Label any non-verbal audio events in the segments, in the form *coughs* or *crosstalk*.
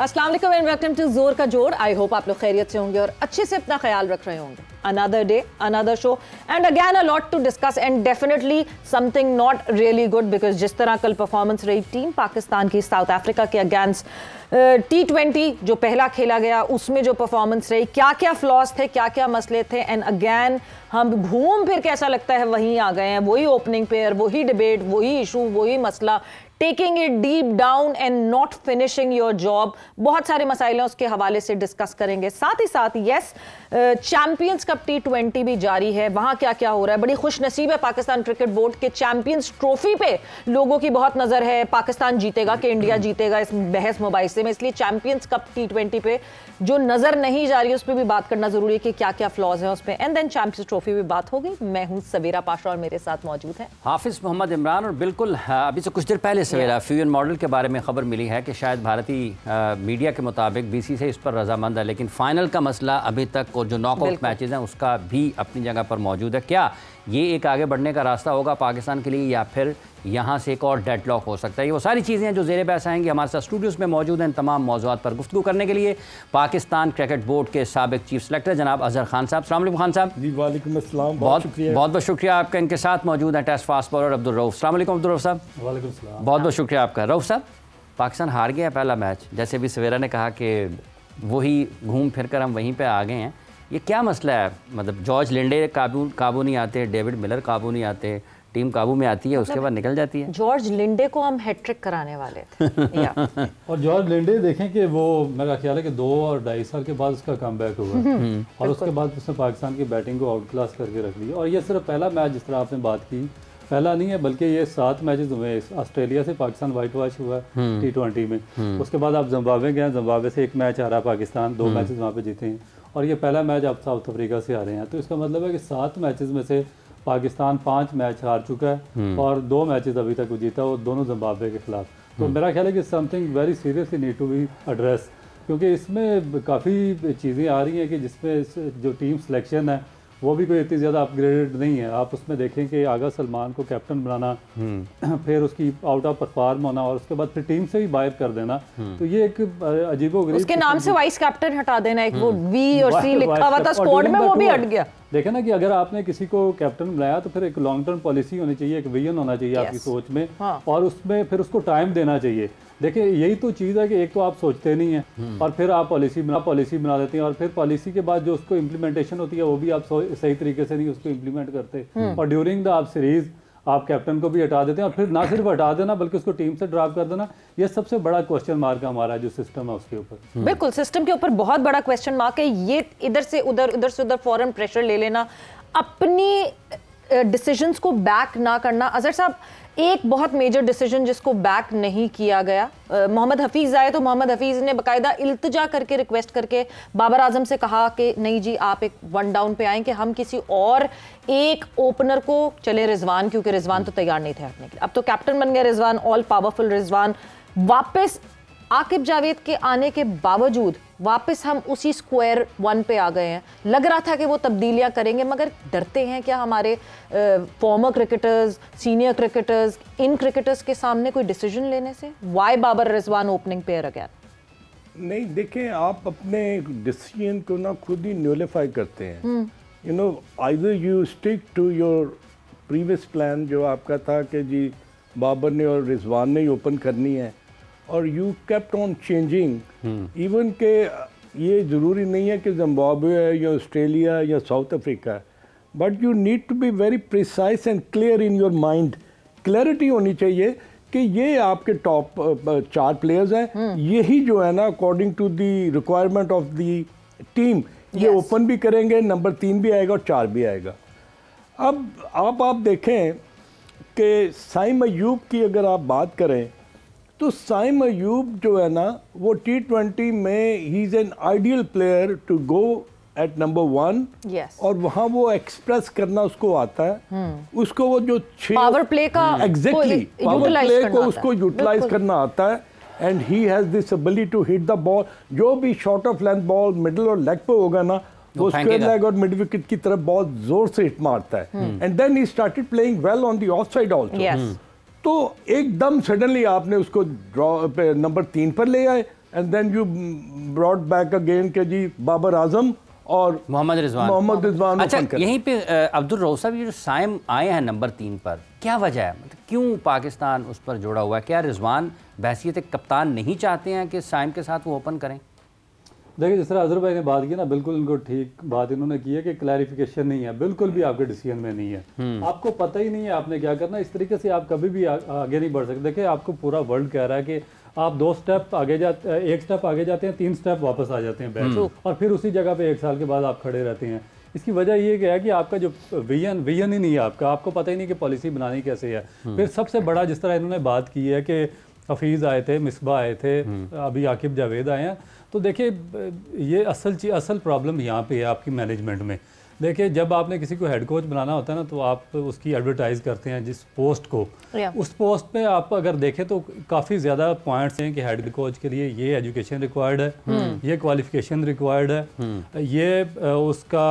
Aslam and welcome to जोर का जोर आई होप आप लोग खैरियत से होंगे और अच्छे से अपना ख्याल रख रहे होंगे another day another show and again a lot to discuss and definitely something not really good because जिस तरह कल परफॉर्मेंस रही टीम पाकिस्तान की साउथ अफ्रीका के अगेंस्ट टी ट्वेंटी जो पहला खेला गया उसमें जो परफॉर्मेंस रही क्या क्या फ्लॉज थे क्या क्या मसले थे एंड अगैन हम घूम फिर कैसा लगता है वहीं आ गए हैं वही ओपनिंग पेयर वही डिबेट वही इशू वही मसला taking it deep down and not finishing your job बहुत सारे मसाइल हैं उसके हवाले से डिस्कस करेंगे साथ ही साथ yes champions cup T twenty भी जारी है वहां क्या क्या हो रहा है बड़ी खुश नसीब है पाकिस्तान क्रिकेट बोर्ड के चैंपियंस ट्रॉफी पे लोगों की बहुत नजर है पाकिस्तान जीतेगा कि इंडिया जीतेगा इस बहस मुबाइसे में इसलिए चैंपियंस कप टी ट्वेंटी पे जो नजर नहीं जा रही है उस पर भी बात करना जरूरी है कि क्या क्या फ्लॉज है उसमें एंड देन चैंपियंस ट्रॉफी भी बात होगी मैं हूँ सवेरा पाशा और मेरे साथ मौजूद है हाफिज मोहम्मद इमरान और बिल्कुल अभी से कुछ देर पहले सवेरा फ्यूजन मॉडल के बारे में खबर मिली है कि शायद भारतीय मीडिया के मुताबिक बी इस पर रजामंद है लेकिन फाइनल का मसला अभी तक और जो नॉकआउट मैचेज हैं उसका भी अपनी जगह पर मौजूद है क्या ये एक आगे बढ़ने का रास्ता होगा पाकिस्तान के लिए या फिर यहाँ से एक और डेड लॉक हो सकता है ये वो सारी चीज़ें हैं जो जेर बहस आएंगी हमारे साथ स्टूडियोज़ में मौजूद हैं तमाम मौजूद पर गुफ्तु करने के लिए पाकिस्तान पाकिस्तान क्रिकेट बोर्ड के सबक चीफ सेलेक्टर जनाब अजहर खान साहब सलाम खान साहब जी वालेकुम अस्सलाम बहुत शुक्रिया बहुत बहुत शुक्रिया आपका इनके साथ मौजूद हैं test fast bowler Abdul Rauf सलाम अब्दुल रऊफ साहब वालेकुम बहुत बहुत शुक्रिया आपका रऊफ साहब पाकिस्तान हार गया पहला मैच जैसे भी सवेरा ने कहा कि वही घूम फिर कर हम वहीं पर आ गए हैं ये क्या मसला है मतलब जॉर्ज लिंडे काबू काबू नहीं आते डेविड मिलर काबू नहीं आते टीम काबू में आती है उसके मतलब बाद निकल जाती है जॉर्ज लिंडे को हम हैट्रिक कराने वाले थे *laughs* और जॉर्ज लिंडे देखें कि वो मेरा ख्याल है कि दो और ढाई साल के बाद उसका कम बैक हुआ हम्म, हम्म। और उसके बाद उसने पाकिस्तान की बैटिंग को आउट क्लास करके रख दिया और ये सिर्फ पहला मैच जिस तरह आपने बात की पहला नहीं है बल्कि ये सात मैचेस हुए ऑस्ट्रेलिया से पाकिस्तान वाइट वॉश हुआ टी हम्म। ट्वेंटी में उसके बाद आप जम्बावे गए जम्बावे से एक मैच आ रहा पाकिस्तान दो मैचेस वहाँ पे जीते हैं और ये पहला मैच आप साउथ अफ्रीका से आ रहे हैं तो इसका मतलब है कि सात मैचेस में से पाकिस्तान पांच मैच हार चुका है हम्म। और दो मैचेस अभी तक वो जीता वो दोनों जम्बावे के खिलाफ तो हम्म। मेरा ख्याल है कि something very seriously need to be address क्योंकि इसमें काफ़ी चीज़ें आ रही हैं कि जिसमें जो टीम सिलेक्शन है वो भी कोई इतनी ज़्यादा अपग्रेडेड नहीं है आप उसमें देखें कि आगा सलमान को कैप्टन बनाना हम्म। *clears throat* फिर उसकी आउट ऑफ परफॉर्म होना और उसके बाद फिर टीम से ही बाहर कर देना तो ये एक अजीबो उसके नाम से वाइस कैप्टन हटा देना एक वो वी और सी लिखा हुआ था स्क्वाड में वो भी तो हट गया देखें ना कि अगर आपने किसी को कैप्टन बनाया तो फिर एक लॉन्ग टर्म पॉलिसी होनी चाहिए एक विजन होना चाहिए yes. आपकी सोच में हाँ. और उसमें फिर उसको टाइम देना चाहिए देखिए यही तो चीज़ है कि एक तो आप सोचते नहीं हैं हम्म। और फिर आप पॉलिसी बना पॉलिसी बना देते हैं और फिर पॉलिसी के बाद जो उसको इम्प्लीमेंटेशन होती है वो भी आप सही तरीके से नहीं उसको इम्प्लीमेंट करते हम्म। और ड्यूरिंग द आप सीरीज़ आप कैप्टन को भी हटा देते हैं और फिर ना सिर्फ हटा देना बल्कि उसको टीम से ड्रॉप कर देना ये सबसे बड़ा क्वेश्चन मार्क हमारा जो सिस्टम है उसके ऊपर हम्म। बिल्कुल सिस्टम के ऊपर बहुत बड़ा क्वेश्चन मार्क है ये इधर से उधर उधर से उधर फॉरन प्रेशर ले लेना अपनी डिसीजंस को बैक ना करना अजहर साहब एक बहुत मेजर डिसीजन जिसको बैक नहीं किया गया मोहम्मद हफीज़ आए तो मोहम्मद हफीज़ ने बकायदा इल्तजा करके रिक्वेस्ट करके बाबर आजम से कहा कि नहीं जी आप एक वन डाउन पे आए कि हम किसी और एक ओपनर को चले रिजवान क्योंकि रिजवान तो तैयार नहीं थे हटने के लिए अब तो कैप्टन बन गए रिजवान ऑल पावरफुल रिजवान वापस आकिब जावेद के आने के बावजूद वापस हम उसी स्क्वायर वन पे आ गए हैं लग रहा था कि वो तब्दीलियां करेंगे मगर डरते हैं क्या हमारे फॉर्मर क्रिकेटर्स सीनियर क्रिकेटर्स इन क्रिकेटर्स के सामने कोई डिसीजन लेने से why Babar Rizwan opening pair again नहीं देखें आप अपने डिसीजन को ना खुद ही न्यूलीफाई करते हैं you know either you stick to your previous plan जो आपका था कि जी बाबर ने और रिजवान ने ही ओपन करनी है और you kept on changing even के ये ज़रूरी नहीं है कि जम्बाबे है या ऑस्ट्रेलिया या साउथ अफ्रीका है but you need to be very precise and clear in your mind clarity होनी चाहिए कि ये आपके टॉप चार प्लेयर्स हैं हम्म. यही जो है ना according to the requirement of the team ये ओपन yes. भी करेंगे नंबर तीन भी आएगा और चार भी आएगा अब आप आप देखें कि साइम अयूब की अगर आप बात करें तो साइम अयूब जो है ना वो टी ट्वेंटी में he is an ideal player to go at number one और वहां वो एक्सप्रेस करना उसको आता है hmm. उसको वो जो पावर प्ले का एग्जैक्टली पावर प्ले को उसको यूटिलाइज करना आता है and he has this ability to hit the ball जो भी short of length ball middle और लेग पे होगा ना वो स्क्वेयर लेग और मिड विकेट की तरफ बहुत जोर से हिट मारता है and then he started playing well on the off side also तो एकदम सडनली आपने उसको ड्रॉ नंबर तीन पर ले आए and then you brought back again के जी बाबर आजम और मोहम्मद रिजवान मोहम्मद रिजवान अच्छा यहीं पे अब्दुल रऊफ साहब ये जो साइम आए हैं नंबर तीन पर क्या वजह है मतलब क्यों पाकिस्तान उस पर जोड़ा हुआ है क्या रिजवान बहसीत कप्तान नहीं चाहते हैं कि साइम के साथ वो ओपन करें देखिए जिस तरह अजहर भाई ने बात की ना बिल्कुल इनको ठीक बात इन्होंने की है कि क्लैरिफिकेशन नहीं है बिल्कुल भी आपके डिसीजन में नहीं है हम्म। आपको पता ही नहीं है आपने क्या करना इस तरीके से आप कभी भी आ, आगे नहीं बढ़ सकते देखिए आपको पूरा वर्ल्ड कह रहा है कि आप दो स्टेप आगे जाते एक स्टेप आगे जाते हैं तीन स्टेप वापस आ जाते हैं बैक हम्म। और फिर उसी जगह पे एक साल के बाद आप खड़े रहते हैं इसकी वजह ये क्या है कि आपका जो विजन विजन ही नहीं है आपका आपको पता ही नहीं कि पॉलिसी बनानी कैसे है हम्म। फिर सबसे बड़ा जिस तरह इन्होंने बात की है कि हफीज़ आए थे मिसबा आए थे अभी आकिब जावेद आए हैं तो देखिए ये असल चीज़ असल प्रॉब्लम यहाँ पे है आपकी मैनेजमेंट में देखिए जब आपने किसी को हेड कोच बनाना होता है ना तो आप उसकी एडवर्टाइज़ करते हैं जिस पोस्ट को उस पोस्ट पे आप अगर देखें तो काफ़ी ज़्यादा पॉइंट्स हैं कि हेड कोच के लिए ये एजुकेशन रिक्वायर्ड है hmm. ये क्वालिफिकेशन रिक्वायर्ड है hmm. ये उसका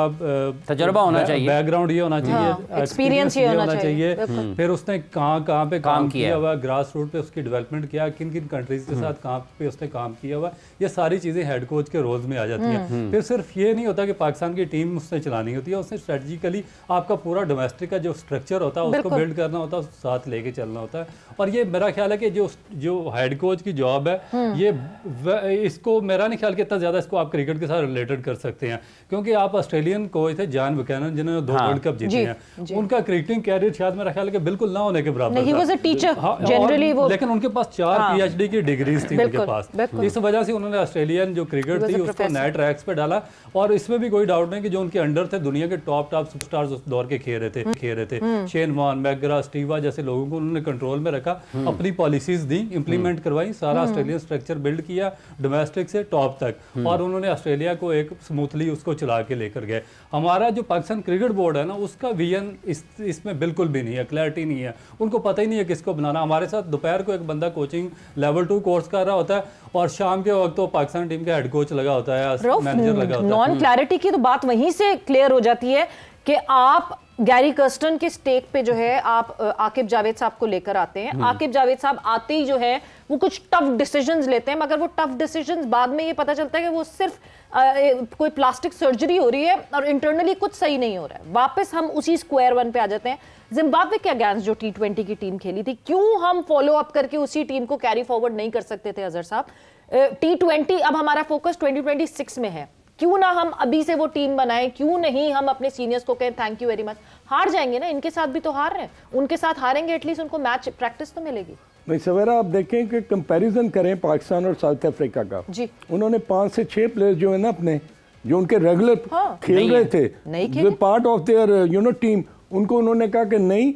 तजर्बा होना चाहिए बैकग्राउंड ये होना चाहिए एक्सपीरियंस हाँ, ये होना चाहिए hmm. फिर उसने कहाँ कहाँ पे काम किया हुआ ग्रास रूट पे उसकी डेवलपमेंट किया किन किन कंट्रीज के साथ कहाँ पे उसने काम किया हुआ ये सारी चीज़ें हेड कोच के रोल्स में आ जाती हैं फिर सिर्फ ये नहीं होता कि पाकिस्तान की टीम उसने चलानी होती है उसने स्ट्रेटजिकली आपका पूरा डोमेस्टिक का जो स्ट्रक्चर होता है उसको बिल्ड करना होता है साथ लेके चलना होता है और ये मेरा ख्याल है कि जो जो हेड कोच की जॉब है हम्म। ये इसको मेरा नहीं ख्याल कि इतना ज़्यादा इसको आप क्रिकेट के साथ रिलेटेड कर सकते हैं क्योंकि आप ऑस्ट्रेलियन कोच थे जॉन बुकैनन जिन्होंने दो वर्ल्ड हाँ। कप जीते हैं उनका क्रिकेटिंग कैरियर शायद मेरा ख्याल है बिल्कुल ना होने के बराबर जनरली हाँ, वो लेकिन उनके पास चार पीएचडी हाँ। की डिग्रीज थी उनके पास इस वजह से उन्होंने ऑस्ट्रेलियन जो क्रिकेट थी उसको नए ट्रैक्स पे डाला और इसमें भी कोई डाउट नहीं कि जो उनके अंडर थे दुनिया के टॉप टॉप सुपरस्टार्स उस दौर के खेल रहे थे खेल रहे थे शेन वॉन मैगरा स्टीवा जैसे लोगों को उन्होंने कंट्रोल में रखा हम्म। अपनी पॉलिसीज दी इंप्लीमेंट हम्म। करवाई सारा ऑस्ट्रेलियन स्ट्रक्चर बिल्ड किया डोमेस्टिक से टॉप तक हम्म। और उन्होंने ऑस्ट्रेलिया को एक स्मूथली उसको चला के लेकर गए हमारा जो पाकिस्तान क्रिकेट बोर्ड है ना उसका विजन इस इसमें बिल्कुल भी नहीं है क्लैरिटी नहीं है उनको पता ही नहीं है किसको बनाना हमारे साथ दोपहर को एक बंदा कोचिंग लेवल टू कोर्स कर रहा होता है और शाम के वक्त तो पाकिस्तान टीम का हेड कोच लगा होता है मैनेजर लगा होता है नॉन क्लैरिटी की तो बात वहीं से क्लियर क्लियर हो जाती है कि आप गैरी कर्स्टन के स्टेक पे जो है आप आकिब जावेद साहब को लेकर आते हैं हम्म। आकिब जावेद साहब आते ही जो है वो कुछ टफ डिसीजंस लेते हैं मगर वो टफ डिसीजंस बाद में ये पता चलता है कि वो सिर्फ आ, कोई प्लास्टिक सर्जरी हो रही है और इंटरनली कुछ सही नहीं हो रहा है वापस हम उसी स्क्वायर वन पे आ जाते हैं जिम्बाब्वे के अगेंस्ट जो टी ट्वेंटी की टीम खेली थी क्यों हम फॉलो अप करके उसी टीम को कैरी फॉरवर्ड नहीं कर सकते थे अजहर साहब टी ट्वेंटी अब हमारा फोकस ट्वेंटी में है क्यों ना हम अभी से वो टीम बनाए क्यों नहीं हम अपने सीनियर्स को कहें थैंक यू वेरी मच हार जाएंगे ना इनके साथ भी तो हार रहे हैं उनके साथ हारेंगे एटलीस्ट उनको मैच प्रैक्टिस तो मिलेगी नहीं सवेरा आप देखें कि कंपैरिजन करें पाकिस्तान और साउथ अफ्रीका का जी उन्होंने पांच से छह प्लेयर जो है ना अपने जो उनके रेगुलर हाँ, खेल रहे थे part of their you know team उनको उन्होंने कहा कि नहीं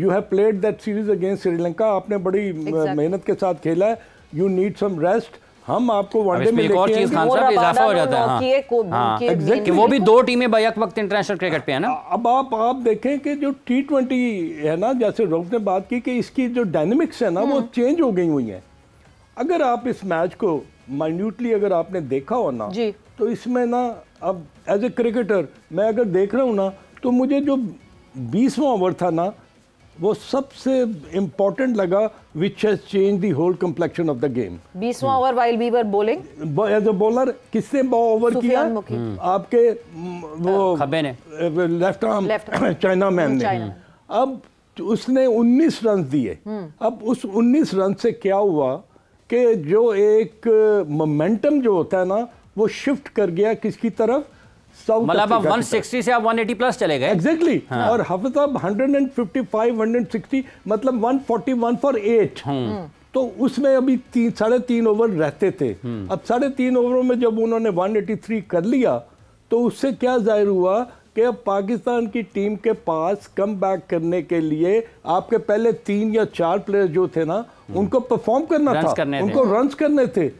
you have played that series against Sri Lanka आपने बड़ी uh, मेहनत के साथ खेला है यू नीड सम रेस्ट हम आपको वनडे में एक और चीज खान साहब इजाफा हो जाता है हां हाँ। कि वो भी दो टीमें बैक वक्त इंटरनेशनल क्रिकेट पे है ना अब आप आप देखें कि जो टी ट्वेंटी है ना जैसे रोहित ने बात की कि इसकी जो डायनेमिक्स है ना वो चेंज हम्म। हो गई हुई है अगर आप इस मैच को माइन्यूटली अगर आपने देखा हो ना तो इसमें ना अब एज ए क्रिकेटर मैं अगर देख रहा हूँ ना तो मुझे जो बीसवा ओवर था ना वो सबसे इम्पोर्टेंट लगा which has change the whole complexion of the game बीसवा over while we were bowling as a bowler किसने ओवर किया hmm. आपके वो लेफ्ट आर्म चाइना मैन ने *coughs* अब उसने 19 रन दिए hmm. अब उस 19 रन से क्या हुआ कि जो एक मोमेंटम जो होता है ना वो शिफ्ट कर गया किसकी तरफ साउथ मतलब आप 160 से आप 180 प्लस चले गए exactly. हाँ. और हफ्ता 155 160 मतलब 141 फॉर एट तो उसमें अभी तीन साढ़े तीन ओवर रहते थे हम्म। अब साढ़े तीन ओवरों में जब उन्होंने 183 कर लिया तो उससे क्या जाहिर हुआ कि अब पाकिस्तान की टीम के पास कम बैक करने के लिए आपके पहले तीन या चार प्लेयर जो थे ना हम्म। उनको परफॉर्म करना था उनको रन करने थे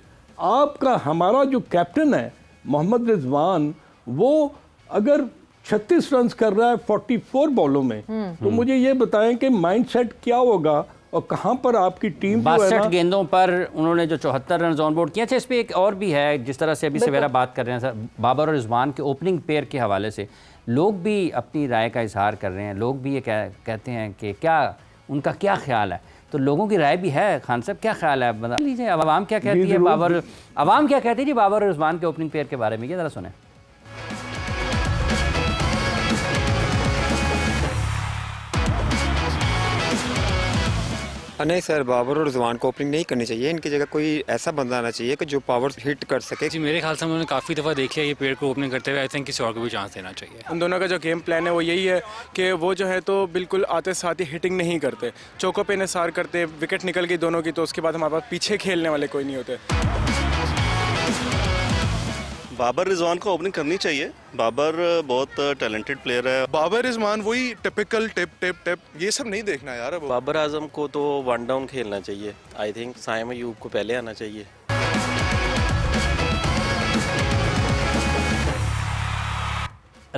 आपका हमारा जो कैप्टन है मोहम्मद रिजवान वो अगर 36 रन कर रहा है 44 बॉलों में तो मुझे ये बताएं कि माइंडसेट क्या होगा और कहां पर आपकी टीम बासठ गेंदों पर उन्होंने जो चौहत्तर रन ऑन बोर्ड किए अच्छा इस पर एक और भी है जिस तरह से अभी सवेरा बात कर रहे हैं सर बाबर और रिजवान के ओपनिंग पेयर के हवाले से लोग भी अपनी राय का इजहार कर रहे हैं लोग भी ये कह, कहते हैं कि क्या उनका क्या ख्याल है तो लोगों की राय भी है खान साहब क्या ख्याल है बता लीजिए अब आवाम क्या कहती है बाबर आवाम क्या कहती है जी बाबर और रिजवान के ओपनिंग पेयर के बारे में ये ज़रा सुने नहीं सर बाबर और जुबान को ओपनिंग नहीं करनी चाहिए इनकी जगह कोई ऐसा बंदा आना चाहिए कि जो पावर हिट कर सके जी मेरे ख्याल से उन्होंने काफ़ी दफ़ा देख लिया ये पेड़ को ओपनिंग करते हुए आई थिंक किसी और को भी चांस देना चाहिए उन दोनों का जो गेम प्लान है वो यही है कि वो जो है तो बिल्कुल आते साथ ही हिटिंग नहीं करते चौकों पर निसार करते विकेट निकल गई दोनों की तो उसके बाद हमारे पास पीछे खेलने वाले कोई नहीं होते बाबर रिजवान को ओपनिंग करनी चाहिए बाबर बहुत टैलेंटेड प्लेयर है बाबर रिजवान वही टिपिकल टिप टिप टिप ये सब नहीं देखना यार बाबर आजम को तो वन डाउन खेलना चाहिए आई थिंक साइम यूब को पहले आना चाहिए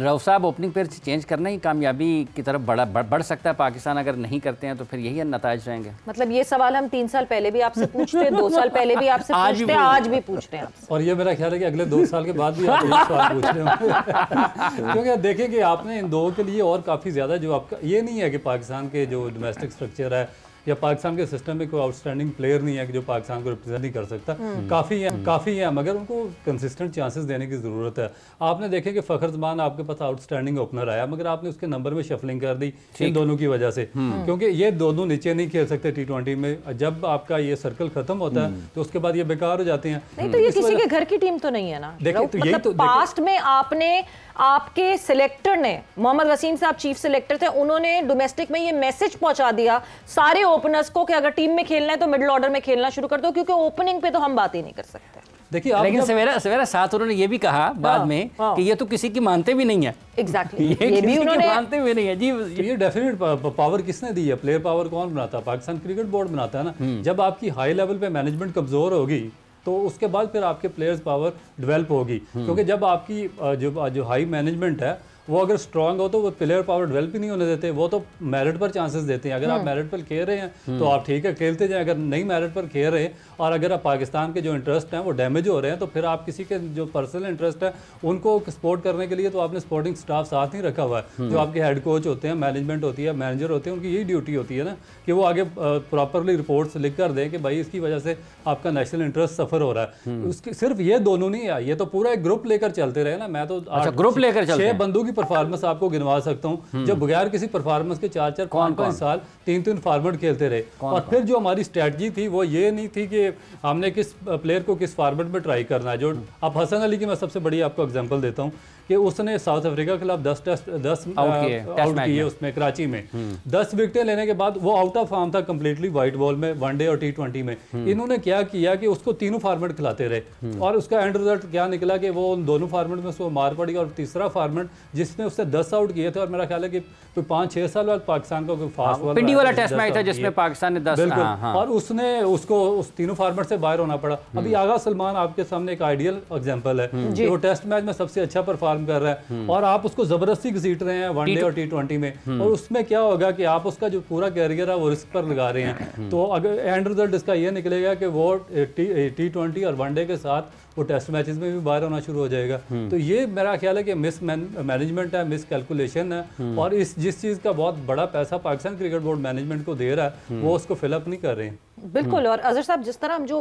रऊफ साहब ओपनिंग पेयर चेंज करना ही कामयाबी की तरफ बड़ा बढ़ सकता है पाकिस्तान अगर नहीं करते हैं तो फिर यही नतज रहेंगे मतलब ये सवाल हम तीन साल पहले भी आपसे पूछते हैं दो *laughs* साल पहले भी आपसे आज पूछते हैं आज भी पूछ रहे हैं और ये मेरा ख्याल है कि अगले दो साल के बाद भी आप यही सवाल पूछ रहे *laughs* क्योंकि देखें कि आपने इन दो के लिए और काफ़ी ज़्यादा जो आपका ये नहीं है कि पाकिस्तान के जो डोमेस्टिक स्ट्रक्चर है या पाकिस्तान के सिस्टम में कोई आउटस्टैंडिंग प्लेयर नहीं है कि जो पाकिस्तान को रिप्रेजेंट नहीं कर सकता हम्म। काफ़ी है हम्म। काफ़ी है मगर उनको कंसिस्टेंट चांसेस देने की ज़रूरत है आपने देखे कि फ़खर जमान आपके पास आउटस्टैंडिंग ओपनर आया मगर आपने उसके नंबर में शफलिंग कर दी इन दोनों की वजह से हम्म। क्योंकि ये दोनों नीचे नहीं खेल सकते टी ट्वेंटी में जब आपका ये सर्कल खत्म होता है तो उसके बाद ये बेकार हो जाते हैं नहीं तो ये किसी के घर की टीम तो नहीं है ना देखो मतलब तो यही तो पास्ट में आपने आपके सिलेक्टर ने मोहम्मद वसीम साहब चीफ सिलेक्टर थे उन्होंने डोमेस्टिक में ये मैसेज पहुंचा दिया सारे ओपनर्स को कि अगर टीम में खेलना है तो मिडल ऑर्डर में खेलना शुरू कर दो क्योंकि ओपनिंग पे तो हम बात ही नहीं कर सकते देखिए लेकिन सवेरा सवेरा साथ उन्होंने ये भी कहा हाँ, बाद में हाँ। कि ये तो किसी की मानते भी नहीं है एग्जैक्टली exactly. *laughs* ये, ये भी उन्होंने मानते भी नहीं है जी तो ये डेफिनेट पावर किसने दी है प्लेयर पावर कौन बनाता है पाकिस्तान क्रिकेट बोर्ड बनाता है ना हम्म। जब आपकी हाई लेवल पे मैनेजमेंट कमजोर होगी तो उसके बाद फिर आपके प्लेयर्स पावर डेवलप होगी क्योंकि जब आपकी जो जो हाई मैनेजमेंट है वो अगर स्ट्रांग हो तो वो प्लेयर पावर डेवलप ही नहीं होने देते वो तो मेरिट पर चांसेस देते हैं अगर आप मेरिट हाँ। पर खेल रहे हैं तो हम्म। आप ठीक है खेलते जाएं अगर नहीं मेरिट पर खेल रहे और अगर आप पाकिस्तान के जो इंटरेस्ट हैं वो डैमेज हो रहे हैं तो फिर आप किसी के जो पर्सनल इंटरेस्ट है उनको सपोर्ट करने के लिए तो आपने स्पोर्टिंग स्टाफ साथ ही रखा हुआ है हम्म। जो आपके हेड कोच होते हैं मैनेजमेंट होती है मैनेजर होते हैं उनकी यही ड्यूटी होती है ना कि वो आगे प्रॉपरली रिपोर्ट्स लिख कर दें कि भाई इसकी वजह से आपका नेशनल इंटरेस्ट सफर हो रहा है हम्म। उसके सिर्फ ये दोनों नहीं आया ये तो पूरा एक ग्रुप लेकर चलते रहे ना मैं तो ग्रुप अच्छा, लेकर छह बंदूक परफॉर्मेंस आपको गिनवा सकता हूँ जब बगैर किसी परफॉर्मेंस के चार चार पाँच पाँच साल तीन तीन फॉरवर्ड खेलते रहे और फिर जो हमारी स्ट्रैटी थी वो ये नहीं थी कि हमने किस प्लेयर को किस फॉरवर्ड में ट्राई करना है जो आप हसन अली की मैं सबसे बड़ी आपको एग्जाम्पल देता हूँ कि उसने साउथ अफ्रीका के खिलाफ दस टेस्ट दस आउट किए उसमें कराची में हम्म। दस विकेटें लेने के बाद वो आउट ऑफ फॉर्म था कम्प्लीटली व्हाइट बॉल में वनडे और टी ट्वेंटी में हम्म। इन्होंने क्या किया कि उसको तीनों फार्मेट खिलाते रहे हम्म। और उसका एंड रिजल्ट क्या निकला कि वो उन दोनों फार्मेट में उसको मार पड़ी और तीसरा फार्मेट जिसने उससे दस आउट किए थे और मेरा ख्याल है कि तो पाँच छः साल बाद पाकिस्तान का कोई फास्ट हाँ, बॉल पिंडी वाला टेस्ट मैच था जिसमें पाकिस्तान ने दस बिल्कुल हाँ, हाँ। और उसने उसको उस तीनों फार्मेट से बाहर होना पड़ा अभी आगा सलमान आपके सामने एक आइडियल एग्जाम्पल है वो टेस्ट मैच में सबसे अच्छा परफॉर्म काम कर रहा है हम्म। और आप उसको जबरदस्ती घसीट रहे हैं वनडे और टी ट्वेंटी में हम्म। और उसमें क्या होगा कि आप उसका जो पूरा कैरियर है वो रिस्क पर लगा रहे हैं हम्म। तो अगर एंड रिजल्ट इसका ये निकलेगा कि वो टी ट्वेंटी और वनडे के साथ वो टेस्ट मैचेस में भी बाहर होना शुरू हो जाएगा हम्म। तो ये मेरा ख्याल है कि मिस मैनेजमेंट है मिस कैलकुलेशन है हम्म। और इस जिस चीज़ का बहुत बड़ा पैसा पाकिस्तान क्रिकेट बोर्ड मैनेजमेंट को दे रहा है हम्म। वो उसको फिलअप नहीं कर रहे हैं बिल्कुल और अजहर साहब जिस तरह हम जो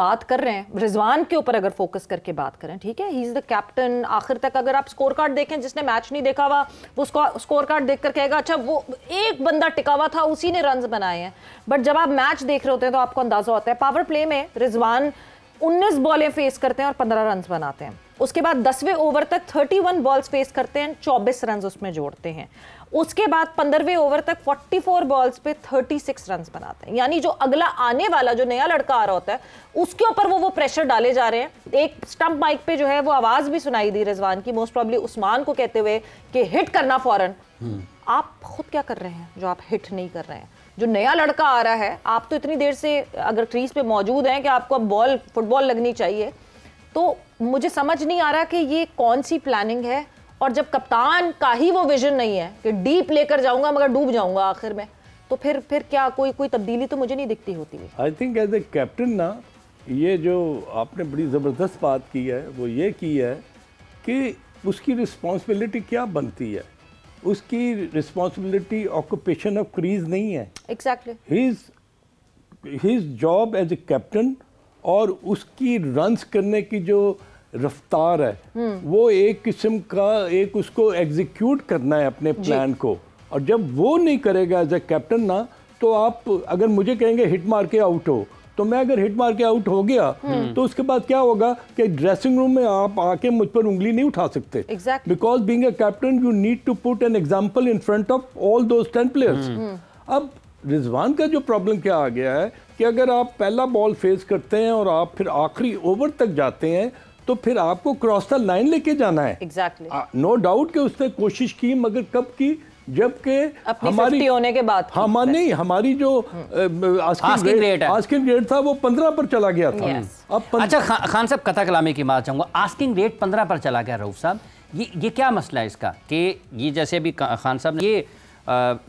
बात कर रहे हैं रिजवान के ऊपर अगर फोकस करके बात करें ठीक है ही इज़ द कैप्टन आखिर तक अगर आप स्कोर कार्ड देखें जिसने मैच नहीं देखा हुआ वो स्कोर कार्ड देख कर कहेगा अच्छा वो एक बंदा टिका हुआ था उसी ने रन बनाए हैं बट जब आप मैच देख रहे होते हैं तो आपको अंदाज़ा होता है पावर प्ले में रिजवान उन्नीस बॉलें फेस करते हैं और पंद्रह रन बनाते हैं उसके बाद दसवें ओवर तक 31 बॉल्स फेस करते हैं चौबीस रन उसमें जोड़ते हैं उसके बाद पंद्रहवें ओवर तक 44 बॉल्स पे 36 रन बनाते हैं यानी जो अगला आने वाला जो नया लड़का आ रहा होता है उसके ऊपर वो वो प्रेशर डाले जा रहे हैं एक स्टंप माइक पे जो है वो आवाज़ भी सुनाई दी रिजवान की मोस्ट प्रॉब्ली उस्मान को कहते हुए कि हिट करना फॉरन हम्म। आप खुद क्या कर रहे हैं जो आप हिट नहीं कर रहे हैं जो नया लड़का आ रहा है आप तो इतनी देर से अगर क्रीज पे मौजूद हैं कि आपको अब बॉल फुटबॉल लगनी चाहिए तो मुझे समझ नहीं आ रहा कि ये कौन सी प्लानिंग है और जब कप्तान का ही वो विजन नहीं है कि डीप लेकर जाऊंगा मगर डूब जाऊंगा आखिर में तो फिर फिर क्या कोई कोई तब्दीली तो मुझे नहीं दिखती होती I think as a captain ना ये जो आपने बड़ी ज़बरदस्त बात की है वो ये की है कि उसकी रिस्पॉन्सिबिलिटी क्या बनती है उसकी रिस्पॉन्सिबिलिटी ऑक्यूपेशन ऑफ क्रीज नहीं है exactly is his job as a captain और उसकी रन्स करने की जो रफ्तार है हम्म। वो एक किस्म का एक उसको एग्जीक्यूट करना है अपने प्लान को और जब वो नहीं करेगा एज ए कैप्टन ना तो आप अगर मुझे कहेंगे हिट मार के आउट हो तो मैं अगर हिट मार के आउट हो गया हम्म। तो उसके बाद क्या होगा कि ड्रेसिंग रूम में आप आके मुझ पर उंगली नहीं उठा सकते because being captain you need to put an example in front of all those ten players अब रिजवान का जो प्रॉब्लम क्या आ गया है कि अगर आप पहला बॉल फेस करते हैं और आप फिर आखिरी ओवर तक जाते हैं तो फिर आपको क्रॉस द लाइन लेके जाना है एग्जैक्टली नो डाउट कि उसने कोशिश की मगर कब की जबकि हमारी होने के बाद हमारी नहीं हमारी जो आस्किंग रेट रेट था वो पंद्रह पर चला गया था अब अच्छा खान साहब कथा कलामी की बात चाहूंगा आस्किंग रेट पंद्रह पर चला गया रऊफ साहब ये ये क्या मसला है इसका कि ये जैसे अभी खान साहब ने ये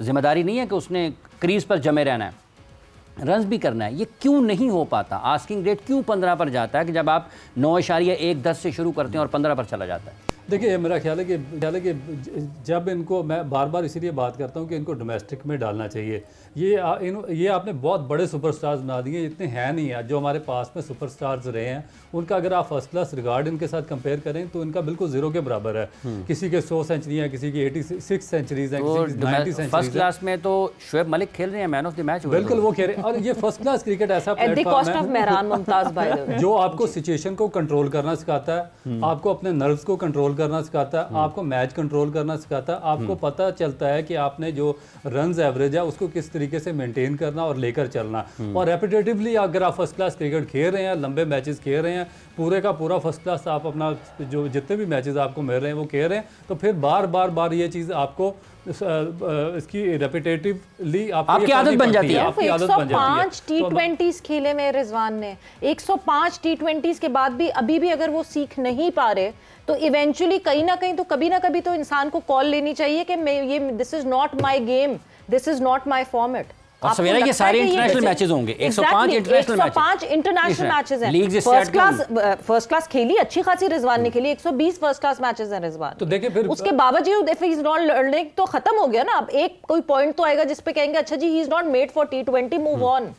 जिम्मेदारी नहीं है कि उसने क्रीज पर जमे रहना है रन भी करना है ये क्यों नहीं हो पाता आस्किंग रेट क्यों पंद्रह पर जाता है कि जब आप नौ इशारिया एक दस से शुरू करते हैं और पंद्रह पर चला जाता है देखिए मेरा ख्याल है कि ख्याल है कि जब इनको मैं बार बार इसीलिए बात करता हूँ कि इनको डोमेस्टिक में डालना चाहिए ये इन ये आपने बहुत बड़े सुपरस्टार्स बना दिए इतने हैं नहीं है जो हमारे पास में सुपरस्टार्स रहे हैं उनका अगर आप फर्स्ट क्लास रिगार्ड इनके साथ कंपेयर करें तो इनका बिल्कुल जीरो के बराबर है हम्म। किसी के सौ सेंचुरी हैं किसी की एटी सिक्स सेंचुरीज हैं फर्स्ट तो क्लास में तो शुएब मलिक खेल रहे हैं मैन ऑफ द मैच बिल्कुल वो खेल रहे हैं और ये फर्स्ट क्लास क्रिकेट ऐसा *laughs* जो आपको सिचुएशन को कंट्रोल करना सिखाता है हम्म। आपको अपने नर्व को कंट्रोल करना सिखाता है हम्म। आपको मैच कंट्रोल करना सिखाता है आपको हम्म। पता चलता है कि आपने जो रन एवरेज है उसको किस तरीके से मेनटेन करना और लेकर चलना हम्म। और रेपिटेटिवली अगर आप फर्स्ट क्लास क्रिकेट खेल रहे हैं लंबे मैचेस खेल रहे हैं पूरे का पूरा फर्स्ट क्लास आप अपना जो जितने भी मैचेस आपको मिल रहे हैं वो खेल रहे हैं तो फिर बार बार बार ये चीज़ आपको इसकी रेपिटेटिवली आप आपकी आदत बन जाती है आपकी आदत बन जाती है पांच टी तो खेले में रिजवान ने 105 टी के बाद भी अभी भी अगर वो सीख नहीं पा रहे तो इवेंचुअली कहीं ना कहीं तो कभी ना कभी तो इंसान को कॉल लेनी चाहिए कि मैं ये this is not my game this is not my format और सवेरा सारे इंटरनेशनल मैचेस होंगे 105 इंटरनेशनल मैचेस 105 इंटरनेशनल मैचेस हैं फर्स्ट क्लास फर्स्ट क्लास खेली अच्छी खासी रिजवान ने खेली 120 फर्स्ट क्लास मैचेस हैं रिजवान तो देखिए फिर उसके बावजूद if he is not learning तो खत्म हो गया ना अब एक कोई पॉइंट तो आएगा जिस पे कहेंगे अच्छा जी he is not made for टी20 मूव ऑन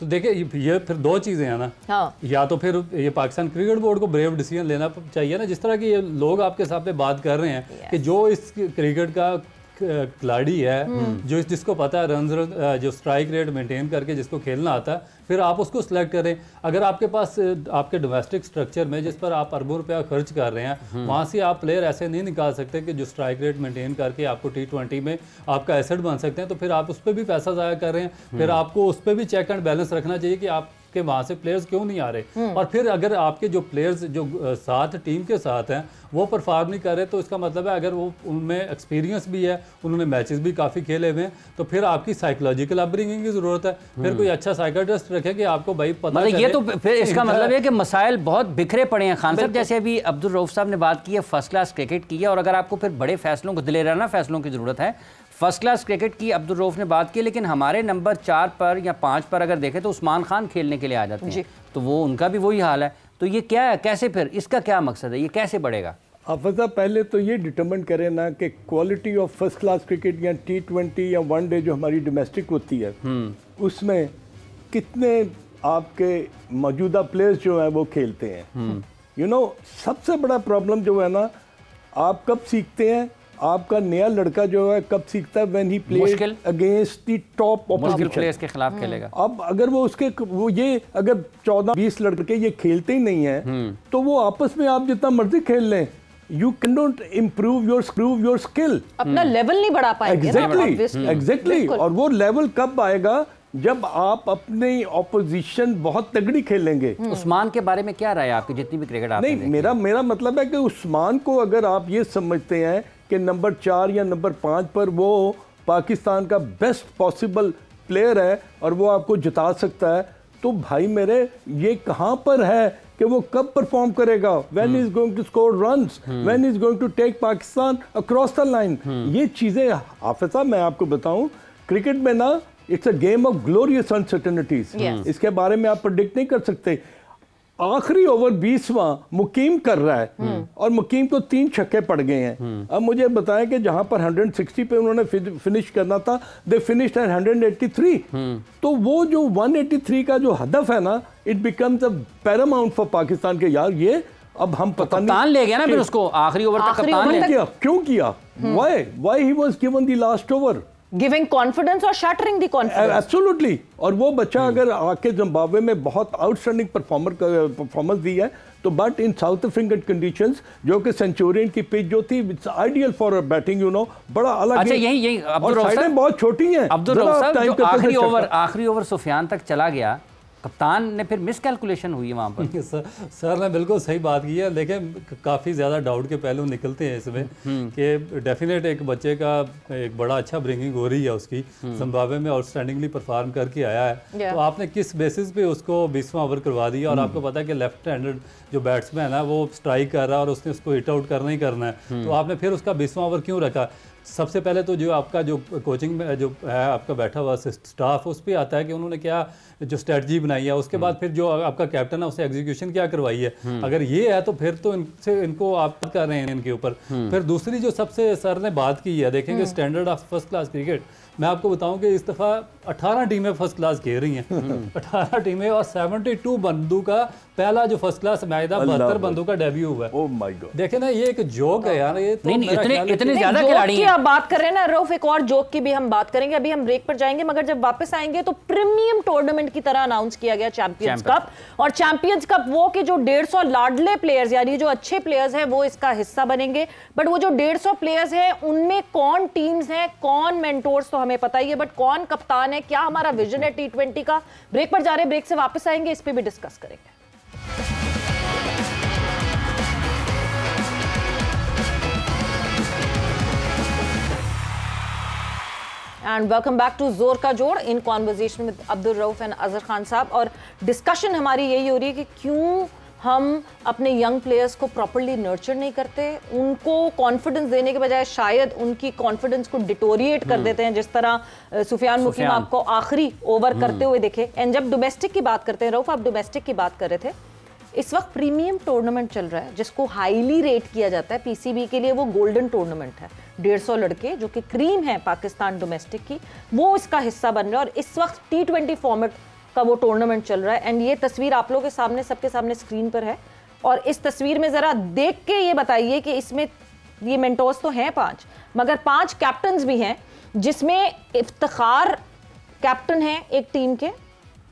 तो देखिए ये फिर दो चीज़ें हैं ना हाँ। या तो फिर ये पाकिस्तान क्रिकेट बोर्ड को ब्रेव डिसीजन लेना चाहिए ना जिस तरह की ये लोग आपके सामने बात कर रहे हैं कि जो इस क्रिकेट का खिलाड़ी है हम्म। जो जिसको पता है रन जो स्ट्राइक रेट मेंटेन करके जिसको खेलना आता है फिर आप उसको सिलेक्ट करें अगर आपके पास आपके डोमेस्टिक स्ट्रक्चर में जिस पर आप अरबों रुपया खर्च कर रहे हैं हम्म। वहाँ से आप प्लेयर ऐसे नहीं निकाल सकते कि जो स्ट्राइक रेट मेंटेन करके आपको टी ट्वेंटी में आपका एसेट बन सकते हैं तो फिर आप उस पर भी पैसा ज़ाया कर रहे हैं हम्म। फिर आपको उस पर भी चेक एंड बैलेंस रखना चाहिए कि आप कि वहाँ से प्लेयर्स क्यों नहीं आ रहे हम्म। और फिर अगर आपके जो प्लेयर्स जो साथ टीम के साथ हैं वो परफॉर्म नहीं कर रहे तो इसका मतलब है अगर वो उनमें एक्सपीरियंस भी है उन्होंने मैचेस भी काफ़ी खेले हुए हैं तो फिर आपकी साइकोलॉजिकल अपब्रिंगिंग की ज़रूरत है फिर हम्म। कोई अच्छा साइकाट्रिस्ट रखे कि आपको भाई पता मतलब ये तो फिर इसका मतलब है कि मसाइल बहुत बिखरे पड़े हैं खान साहब जैसे अभी अब्दुल रऊफ साहब ने बात की है फर्स्ट क्लास क्रिकेट की है और अगर आपको फिर बड़े फैसलों को दिले रहना फैसलों की ज़रूरत है फर्स्ट क्लास क्रिकेट की अब्दुल रोफ ने बात की लेकिन हमारे नंबर चार पर या पाँच पर अगर देखें तो उस्मान खान खेलने के लिए आ जाते हैं तो वो उनका भी वही हाल है तो ये क्या है कैसे फिर इसका क्या मकसद है ये कैसे बढ़ेगा आप पहले तो ये डिटर्मन करें ना कि quality of first class cricket या टी ट्वेंटी या वन डे जो हमारी डोमेस्टिक होती है हम्म। उसमें कितने आपके मौजूदा प्लेयर्स जो हैं वो खेलते हैं you hmm. Know you know, सबसे बड़ा प्रॉब्लम जो है ना आप कब सीखते हैं आपका नया लड़का जो है कब सीखता है when he play against the top मुश्किल प्लेयर्स के खिलाफ हम्म। खेलेगा अब अगर वो उसके वो ये अगर 14 20 लड़के ये खेलते ही नहीं है हम्म। तो वो आपस में आप जितना मर्जी खेल लें you can don't improve your screw your skill अपना लेवल हम्म। नहीं बढ़ा पाएंगे एग्जैक्टली एग्जैक्टली और वो लेवल कब आएगा जब आप अपने ऑपोजिशन बहुत तगड़ी खेलेंगे उस्मान के बारे में क्या राय आपकी जितनी भी क्रिकेट आप नहीं मेरा मेरा मतलब है कि उस्मान को अगर आप ये समझते हैं कि नंबर चार या नंबर पाँच पर वो पाकिस्तान का बेस्ट पॉसिबल प्लेयर है और वो आपको जिता सकता है तो भाई मेरे ये कहाँ पर है कि वो कब परफॉर्म करेगा when is going to score run when is going to take Pakistan across the line ये चीज़ें हाफिज साहब मैं आपको बताऊँ क्रिकेट में ना it's a game of glorious uncertainties इसके बारे में आप प्रडिक्ट नहीं कर सकते आखिरी ओवर बीसवा मुकीम कर रहा है हम्म। और मुकीम को तीन छक्के पड़ गए हैं हम्म। अब मुझे बताएं कि जहां पर 160 पे उन्होंने फिनिश करना था दे फिनिश एट 183 तो वो जो 183 का जो हदफ है ना it becomes a paramount for Pakistan के यार ये अब हम पता तो नहीं ले गया ना फिर उसको आखिरी ओवर तक क्यों किया why why he was given the last over giving confidence और शटरिंग दी कॉन्फिडेंस एब्सोल्युटली और वो बच्चा hmm. अगर आके जिम्बाब्वे में बहुत आउटस्टैंडिंग परफॉर्मर परफॉर्मेंस दी है तो but in South African condition जो कि सेंचुरियन की पिच जो थी it's ideal for batting you know बड़ा अलग अच्छा यही यही अब्दुल और साहब बहुत छोटी हैं अब्दुल साहब जो आखिरी ओवर आखिरी ओवर सुफियान तक चला गया कप्तान ने फिर मिसकैलकुलेशन हुई वहाँ पर *laughs* सर सर ने बिल्कुल सही बात की है लेकिन काफ़ी ज़्यादा डाउट के पहलू निकलते हैं इसमें हम्म, हम्म। कि डेफिनेट एक बच्चे का एक बड़ा अच्छा ब्रिंगिंग हो रही है उसकी जिम्बाब्वे हम्म। में आउटस्टैंडिंगली परफॉर्म करके आया है तो आपने किस बेसिस पे उसको बीसवा ओवर करवा दिया और आपको पता है कि लेफ्ट हैंडेड जो बैट्समैन है वो स्ट्राइक कर रहा है और उसने उसको हिट आउट करना ही करना है तो आपने फिर उसका बीसवा ओवर क्यों रखा सबसे पहले तो जो आपका जो कोचिंग में जो है आपका बैठा हुआ स्टाफ उस पर आता है कि उन्होंने क्या जो स्ट्रेटजी बनाई है उसके बाद हम्म। फिर जो आपका कैप्टन है उसे एग्जीक्यूशन क्या करवाई है हम्म। अगर ये है तो फिर तो इनसे इनको आप कर रहे हैं इनके ऊपर हम्म। फिर दूसरी जो सबसे सर ने बात की है देखेंगे standard of first class cricket मैं आपको बताऊं कि इस दफ़ा 18 टीमें फर्स्ट क्लास खेल रही हैं 18 टीमें और 72 बंदू का पहला जो फर्स्ट क्लास मैच था बहत्तर बंदों का डेब्यू हुआ oh देखे ना ये एक जोक है यार ये तो नहीं, नहीं, इतने इतने ज्यादा खिलाड़ी हैं आप बात कर रहे हैं ना रोफ एक और जोक की भी हम बात करेंगे अभी हम ब्रेक पर जाएंगे मगर जब वापस आएंगे तो प्रीमियम टूर्नामेंट की तरह अनाउंस किया गया चैंपियंस कप और चैंपियंस कप वो कि जो डेढ़ सौ लाडले प्लेयर्स यानी जो अच्छे प्लेयर्स है वो इसका हिस्सा बनेंगे बट वो जो डेढ़ सौ प्लेयर्स है उनमें कौन टीम्स हैं कौन मेंटोर्स तो हमें पता ही है बट कौन कप्तान है क्या हमारा विजन है टी ट्वेंटी का ब्रेक पर जा रहे ब्रेक से वापस आएंगे इस पर भी डिस्कस करेंगे एंड वेलकम बैक टू जोर का जोड़ in conversation with Abdul Rauf and Azhar Khan साहब और डिस्कशन हमारी यही हो रही है कि क्यों हम अपने यंग प्लेयर्स को प्रॉपरली नर्चर नहीं करते उनको कॉन्फिडेंस देने के बजाय शायद उनकी कॉन्फिडेंस को डिटोरिएट कर हम्म। देते हैं जिस तरह सुफियान मुकीम आपको आखिरी ओवर हम्म। करते हुए देखे एंड जब डोमेस्टिक की बात करते हैं रऊफ आप डोमेस्टिक की बात कर रहे थे इस वक्त प्रीमियम टूर्नामेंट चल रहा है जिसको हाईली रेट किया जाता है पीसीबी के लिए वो गोल्डन टूर्नामेंट है डेढ़ सौ लड़के जो कि क्रीम है पाकिस्तान डोमेस्टिक की वो इसका हिस्सा बन रहा है और इस वक्त टी ट्वेंटी फॉर्मेट का वो टूर्नामेंट चल रहा है एंड ये तस्वीर आप लोगों के सामने सबके सामने स्क्रीन पर है और इस तस्वीर में ज़रा देख के ये बताइए कि इसमें ये मेंटोस तो हैं पाँच मगर पाँच कैप्टन्स भी हैं जिसमें इफ्तार कैप्टन हैं एक टीम के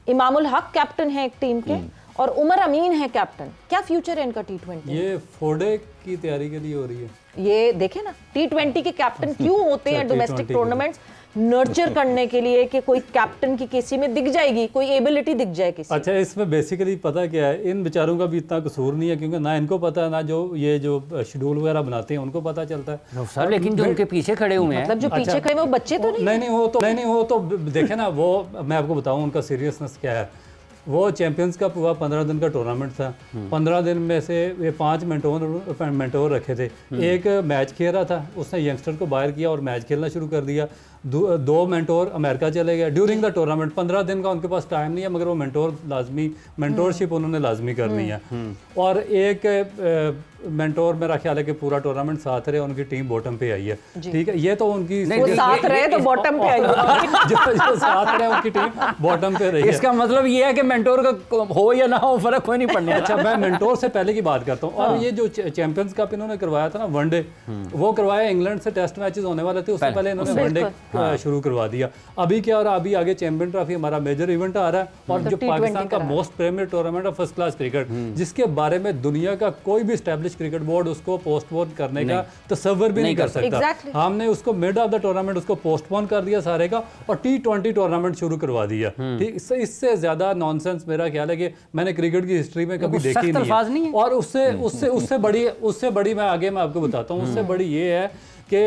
इमामुल हक कैप्टन हैं एक टीम के हम्म। और उमर अमीन है कैप्टन क्या फ्यूचर है इनका टी ट्वेंटी ये फोडे की तैयारी के लिए हो रही है ये देखे ना टी ट्वेंटी के कैप्टन *laughs* क्यों होते हैं डोमेस्टिक टूर्नामेंट्स नर्चर करने के लिए कि कोई कैप्टन की किसी में दिख जाएगी कोई एबिलिटी दिख जाए किसी अच्छा इसमें बेसिकली पता क्या है इन बेचारों का भी इतना कसूर नहीं है क्योंकि ना इनको पता है ना जो ये जो शेड्यूल वगैरह बनाते हैं उनको पता चलता है सर लेकिन जो उनके पीछे खड़े हुए हैं मतलब जो पीछे अच्छा। खड़े वो बच्चे तो नहीं नहीं वो तो नहीं नहीं वो तो देखे ना वो मैं आपको बताऊँ उनका सीरियसनेस क्या है वो चैंपियंस कप हुआ पंद्रह दिन का टूर्नामेंट था हम्म। पंद्रह दिन में से वे पांच मेंटोर मेंटोर रखे थे हम्म। एक मैच खेल रहा था उसने यंगस्टर को बाहर किया और मैच खेलना शुरू कर दिया दो, दो मेंटोर अमेरिका चले गए ड्यूरिंग द टूर्नामेंट पंद्रह दिन का उनके पास टाइम नहीं है मगर वो मेंटोर लाजमी मेंटोरशिप हम्म। उन्होंने लाजमी करनी हम्म। है हम्म। और एक ए, मेंटोर मेरा ख्याल है कि पूरा टूर्नामेंट साथ रहे उनकी टीम बॉटम पे आई है ठीक है ये तो उनकी तो *laughs* साथ रहे उनकी टीम बॉटम पे रही इसका मतलब ये है कि मेंटोर का हो या ना हो फर्क कोई नहीं पड़ना अच्छा मैं मेंटोर से पहले की बात करता हूँ और हाँ। ये जो चैंपियंस कप इन्होंने करवाया था ना वनडे वो करवाया इंग्लैंड से टेस्ट मैचेस होने वाले थे उससे पहले इन्होंने वनडे हाँ। शुरू करवा दिया अभी क्या और अभी आगे चैंपियन ट्रॉफी हमारा मेजर इवेंट आ रहा है और तो जो पाकिस्तान का मोस्ट प्रेमियर टूर्नामेंट है फर्स्ट क्लास क्रिकेट जिसके बारे में दुनिया का कोई भी स्टैब्लिश क्रिकेट बोर्ड उसको पोस्टपोन करने का तस्वर तो भी नहीं कर सकता हमने उसको मिड ऑफ द टूर्नामेंट उसको पोस्टपोन कर दिया सारे का और टी टूर्नामेंट शुरू करवा दिया हम्म। ठीक इससे इससे ज्यादा नॉनसेंस मेरा ख्याल है कि मैंने क्रिकेट की हिस्ट्री में कभी देखी नहीं और उससे उससे उससे बड़ी उससे बड़ी मैं आगे मैं आपको बताता हूँ हम्म। उससे बड़ी ये है कि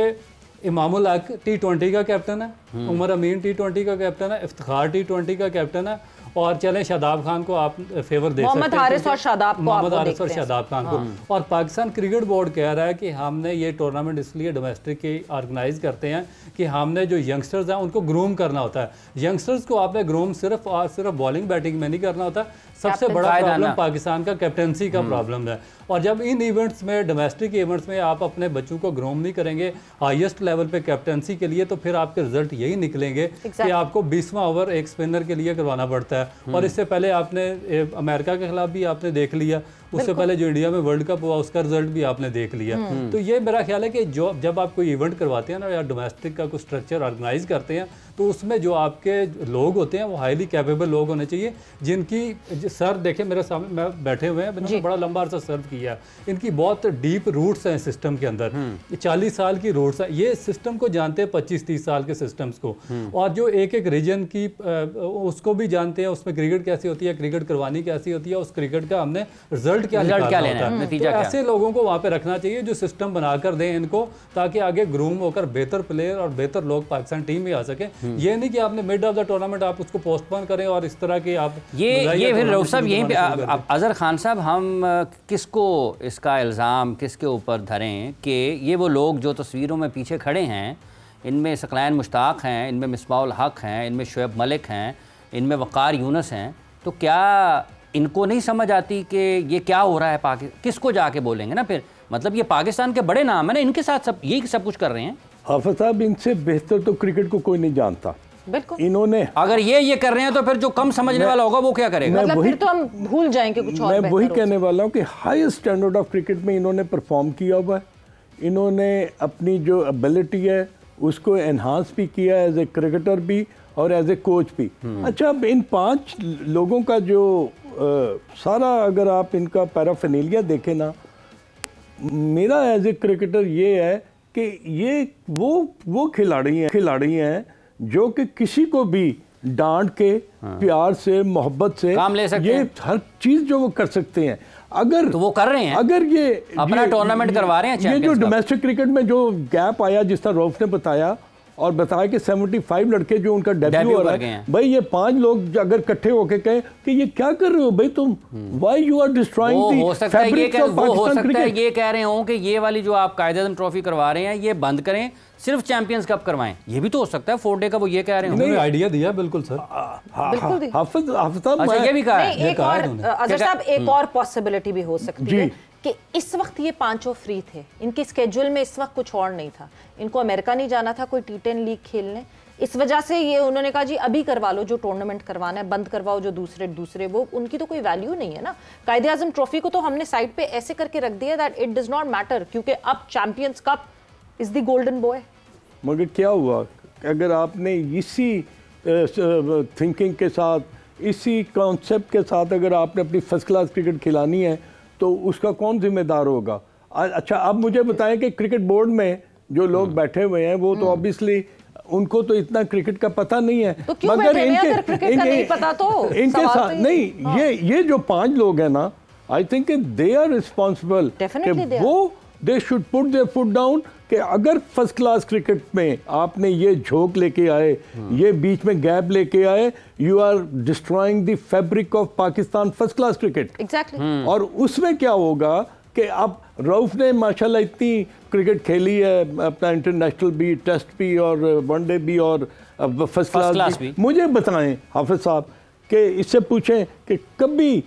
इमामुल हक टी ट्वेंटी का कैप्टन है उमर अमीन टी ट्वेंटी का कैप्टन है इफ्तार टी ट्वेंटी का कैप्टन है और चले शादाब खान को आप फेवर दे मोहम्मद हारिस और शादाब को मोहम्मद हारिस और शादाब खान को हाँ। और पाकिस्तान क्रिकेट बोर्ड कह रहा है कि हमने ये टूर्नामेंट इसलिए डोमेस्टिक की ऑर्गेनाइज करते हैं कि हमने जो यंगस्टर्स हैं उनको ग्रूम करना होता है यंगस्टर्स को आपने ग्रूम सिर्फ और सिर्फ बॉलिंग बैटिंग में नहीं करना होता सबसे बड़ा प्रॉब्लम पाकिस्तान का कैप्टनसी का प्रॉब्लम हम्म। है और जब इन इवेंट्स में डोमेस्टिक इवेंट्स में आप अपने बच्चों को ग्रोम नहीं करेंगे हाइएस्ट लेवल पे कैप्टनसी के लिए तो फिर आपके रिजल्ट यही निकलेंगे exactly. कि आपको बीसवा ओवर एक स्पिनर के लिए करवाना पड़ता है और हम्म। इससे पहले आपने अमेरिका के खिलाफ भी आपने देख लिया उससे पहले जो इंडिया में वर्ल्ड कप हुआ उसका रिजल्ट भी आपने देख लिया हम्म। तो ये मेरा ख्याल है कि जो जब आप कोई इवेंट करवाते हैं ना या डोमेस्टिक का कोई स्ट्रक्चर ऑर्गेनाइज करते हैं तो उसमें जो आपके लोग होते हैं वो हाईली कैपेबल लोग होने चाहिए जिनकी सर देखे मेरे सामने मैं बैठे हुए हैं मैंने बड़ा लंबा अरसा सर्व किया इनकी बहुत डीप रूट्स हैं सिस्टम के अंदर हम्म। चालीस साल की रूट्स हैं ये सिस्टम को जानते हैं पच्चीस तीस साल के सिस्टम्स को हम्म। और जो एक एक रीजन की उसको भी जानते हैं उसमें क्रिकेट कैसी होती है क्रिकेट करवानी कैसी होती है उस क्रिकेट का हमने रिजल्ट रिजल्ट क्या रिजल्ट क्या लेना है हम्म। नतीजा तो क्या ऐसे लोगों को वहाँ पे रखना चाहिए जो सिस्टम बनाकर दें इनको ताकि आगे ग्रूम होकर बेहतर प्लेयर और बेहतर लोग पाकिस्तान टीम में आ सके हम्म। ये नहीं कि आपने मिड ऑफ द टूर्नामेंट आप उसको पोस्टपोन करें और इस तरह की आप ये ये फिर रऊफ साहब यहीं पर अजहर खान साहब हम किसको इसका इल्ज़ाम किसके ऊपर धरें कि ये वो लोग जो तस्वीरों में पीछे खड़े हैं इनमें सकलैन मुश्ताक हैं इनमें मिसबाउल हक हैं इनमें शुएब मलिक हैं इनमें वक़ार यूनस हैं तो क्या इनको नहीं समझ आती कि ये क्या हो रहा है पाकिस्तान किसको जाके बोलेंगे ना फिर मतलब ये पाकिस्तान के बड़े नाम है ना इनके साथ सब यही सब कुछ कर रहे हैं हाफिज साहब इनसे बेहतर तो क्रिकेट को कोई नहीं जानता बिल्कुल इन्होंने अगर ये ये कर रहे हैं तो फिर जो कम समझने वाला होगा वो क्या करेगा मतलब फिर तो हम भूल जाएंगे कुछ और मैं वही कहने वाला हूँ कि हाईएस्ट स्टैंडर्ड ऑफ क्रिकेट में इन्होंने परफॉर्म किया हुआ है इन्होंने अपनी जो एबिलिटी है उसको एनहांस भी किया एज ए क्रिकेटर भी और एज ए कोच भी हम्म। अच्छा अब इन पांच लोगों का जो आ, सारा अगर आप इनका पैराफिनेलिया देखें ना मेरा एज ए क्रिकेटर ये है कि ये वो वो खिलाड़ी हैं खिलाड़ी हैं जो कि किसी को भी डांट के हाँ। प्यार से मोहब्बत से काम ले सकते ये हैं। हर चीज जो वो कर सकते हैं अगर तो वो कर रहे हैं अगर ये अपना टूर्नामेंट करवा रहे हैं ये जो डोमेस्टिक क्रिकेट में जो गैप आया जिस तरह रोफ ने बताया और बताया कि सेवेंटी फाइव लड़के जो उनका डेब्यू हो रहा है भाई ये पांच लोग अगर इकट्ठे होके कहें कि ये क्या कर रहे हो भाई तुम व्हाई यू आर डिस्ट्रॉइंग हो सकता है ये कह, रहे हो कि ये वाली जो आप कायदे ट्रॉफी करवा रहे हैं ये बंद करें सिर्फ चैंपियंस कप करवाएं ये भी तो हो सकता है फोर डे का वो ये कह रहे हैं आइडिया दिया बिल्कुल सर हाँ, हाँ, हाँ, बिल्कुल हाफिज हाफिज साहब अच्छा, ये भी कहा साहब एक और पॉसिबिलिटी भी हो सकती है कि इस वक्त ये पांचों फ्री थे इनके स्केड्यूल में इस वक्त कुछ और नहीं था इनको अमेरिका नहीं जाना था कोई टी टेन लीग खेलने इस वजह से ये उन्होंने कहा जी अभी करवा लो जो टूर्नामेंट करवाना है बंद करवाओ जो दूसरे दूसरे वो उनकी तो कोई वैल्यू नहीं है ना क़ायदे अजम ट्रॉफी को तो हमने साइड पे ऐसे करके रख दिया that it does not matter क्योंकि अब champions cup is the golden boy मगर क्या हुआ अगर आपने इसी थिंकिंग के साथ इसी कॉन्सेप्ट के साथ अगर आपने अपनी फर्स्ट क्लास क्रिकेट खिलानी है तो उसका कौन जिम्मेदार होगा अच्छा अब मुझे बताएं कि क्रिकेट बोर्ड में जो लोग हम्म। बैठे हुए हैं वो तो ऑब्वियसली हम्म। उनको तो इतना क्रिकेट का पता नहीं है तो क्यों मगर इनके इनके नहीं पता तो इनके साथ तो नहीं हाँ। ये ये जो पांच लोग हैं ना I think they are responsible वो they should put their foot down कि अगर फर्स्ट क्लास क्रिकेट में आपने ये झोंक लेके आए ये बीच में गैप लेके आए you are destroying the fabric of Pakistan first class cricket exactly हम्म। और उसमें क्या होगा कि अब रऊफ ने माशाल्लाह इतनी क्रिकेट खेली है अपना इंटरनेशनल भी टेस्ट भी और वनडे भी और फर्स्ट क्लास भी।, भी मुझे बताएं हाफिज साहब कि इससे पूछें कि कभी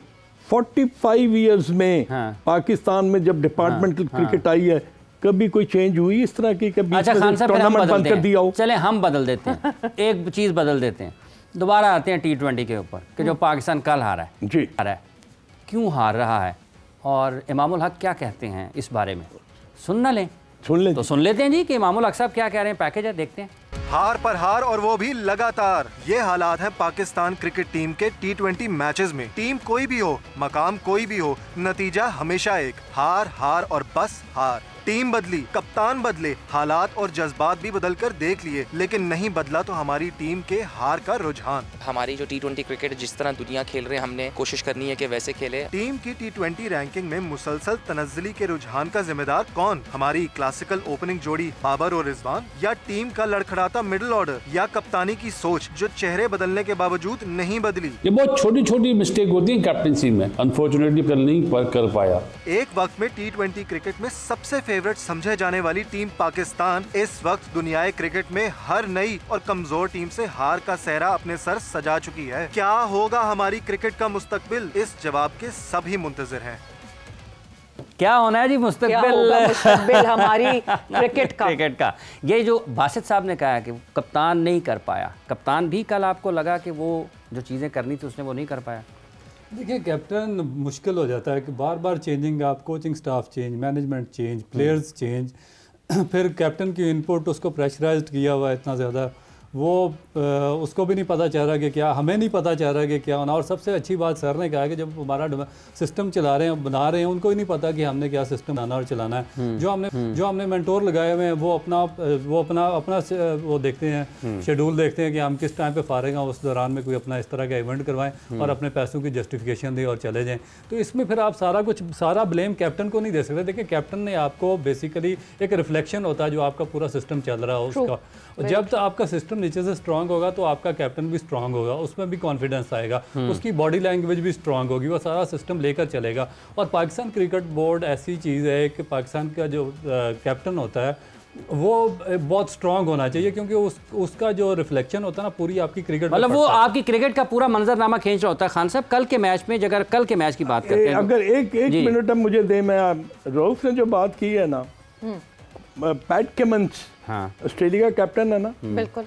45 फाइव ईयर्स में हाँ। पाकिस्तान में जब डिपार्टमेंटल हाँ, क्रिकेट हाँ, आई है कभी कोई चेंज हुई इस तरह की कभी अच्छा खान साहब हम बदल कर दिया हो चले हम बदल देते हैं *laughs* एक चीज़ बदल देते हैं दोबारा आते हैं टी ट्वेंटी के ऊपर कि जो पाकिस्तान कल हारा है जी हारा है क्यों हार रहा है और इमामुल हक क्या कहते हैं इस बारे में सुन ना लें सुन ले तो सुन लेते हैं जी कि इमामुल हक साहब क्या कह रहे हैं पैकेज है देखते हैं हार पर हार और वो भी लगातार ये हालात है पाकिस्तान क्रिकेट टीम के टी ट्वेंटी मैचेज में टीम कोई भी हो मकाम कोई भी हो नतीजा हमेशा एक हार हार और बस हार टीम बदली कप्तान बदले हालात और जज्बात भी बदल कर देख लिए लेकिन नहीं बदला तो हमारी टीम के हार का रुझान हमारी जो टी ट्वेंटी क्रिकेट जिस तरह दुनिया खेल रहे हमने कोशिश करनी है की वैसे खेले टीम की टी ट्वेंटी रैंकिंग में मुसलसल तनजली के रुझान का जिम्मेदार कौन हमारी क्लासिकल ओपनिंग जोड़ी बाबर और रिजवान या टीम का लड़खड़ाता मिडिल ऑर्डर या कप्तानी की सोच जो चेहरे बदलने के बावजूद नहीं बदली ये बहुत छोटी छोटी मिस्टेक होती है कैप्टनसी में अनफॉर्चुनेटली कल नहीं कर पाया एक वक्त में टी ट्वेंटी क्रिकेट में सबसे फेवरेट समझे जाने वाली टीम पाकिस्तान इस वक्त दुनिया क्रिकेट में हर नई और कमजोर टीम से हार का सहरा अपने सर सजा चुकी है क्या होगा हमारी क्रिकेट का मुस्तकबिल इस जवाब के सभी मुंतजर हैं क्या होना है जी मुस्तकबिल हमारी क्रिकेट *laughs* का क्रिकेट का ये जो बासित साहब ने कहा कि कप्तान नहीं कर पाया कप्तान भी कल आपको लगा कि वो जो चीज़ें करनी थी उसने वो नहीं कर पाया देखिए कैप्टन मुश्किल हो जाता है कि बार बार चेंजिंग आप coaching staff change management change players change फिर कैप्टन की इनपुट उसको प्रेशराइज किया हुआ इतना ज़्यादा वो उसको भी नहीं पता चल रहा कि क्या हमें नहीं पता चल रहा कि क्या होना और सबसे अच्छी बात सर ने कहा कि जब हमारा सिस्टम चला रहे हैं बना रहे हैं उनको ही नहीं पता कि हमने क्या सिस्टम बनाना और चलाना है हम्म, जो हमने हम्म। जो हमने मेंटोर लगाए हुए हैं वो अपना वो अपना अपना वो देखते हैं हम्म। शेड्यूल देखते हैं कि हम किस टाइम पर फारेंगे उस दौरान में कोई अपना इस तरह का इवेंट करवाएं और अपने पैसों की जस्टिफिकेशन दें और चले जाएँ तो इसमें फिर आप सारा कुछ सारा ब्लेम कैप्टन को नहीं दे सकते देखिए कैप्टन ने आपको बेसिकली एक रिफ्लेक्शन होता है जो आपका पूरा सिस्टम चल रहा हो उसका और जब तो आपका सिस्टम नीचे से स्ट्रांग होगा तो आपका कैप्टन भी स्ट्रांग होगा उसमें भी कॉन्फिडेंस आएगा हम्म। उसकी बॉडी लैंग्वेज भी स्ट्रांग होगी वो सारा सिस्टम लेकर चलेगा और पाकिस्तान क्रिकेट बोर्ड ऐसी चीज़ है कि पाकिस्तान का जो कैप्टन होता है वो बहुत स्ट्रांग होना चाहिए क्योंकि उस उसका जो रिफ्लेक्शन होता है ना पूरी आपकी क्रिकेट मतलब वो आपकी क्रिकेट का पूरा मंजरनामा खींच रहा होता है खान साहब कल के मैच में अगर कल के मैच की बात करते हैं तो। अगर एक एक मिनट अब मुझे दे मैं रोहित ने जो बात की है ना पैट के मंच हाँ। ऑस्ट्रेलिया का कैप्टन है ना हम्म। बिल्कुल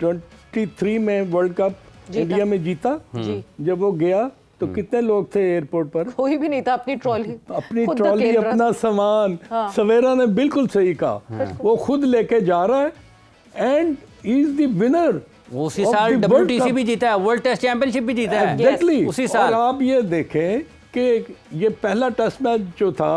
ट्वेंटी थ्री में वर्ल्ड कप इंडिया में जीता हम्म। जब वो गया तो हम्म। कितने लोग थे एयरपोर्ट पर कोई भी नहीं था अपनी ट्रॉली *laughs* अपनी ट्रॉली अपना सामान हाँ। सवेरा ने बिल्कुल सही कहा हाँ। वो खुद लेके जा रहा है एंड इज दिनर उसी साल डब्ल्यूटीसी भी जीता है वर्ल्ड टेस्ट चैंपियनशिप भी जीता है exactly. उसी साल और आप ये देखें कि ये पहला टेस्ट मैच जो था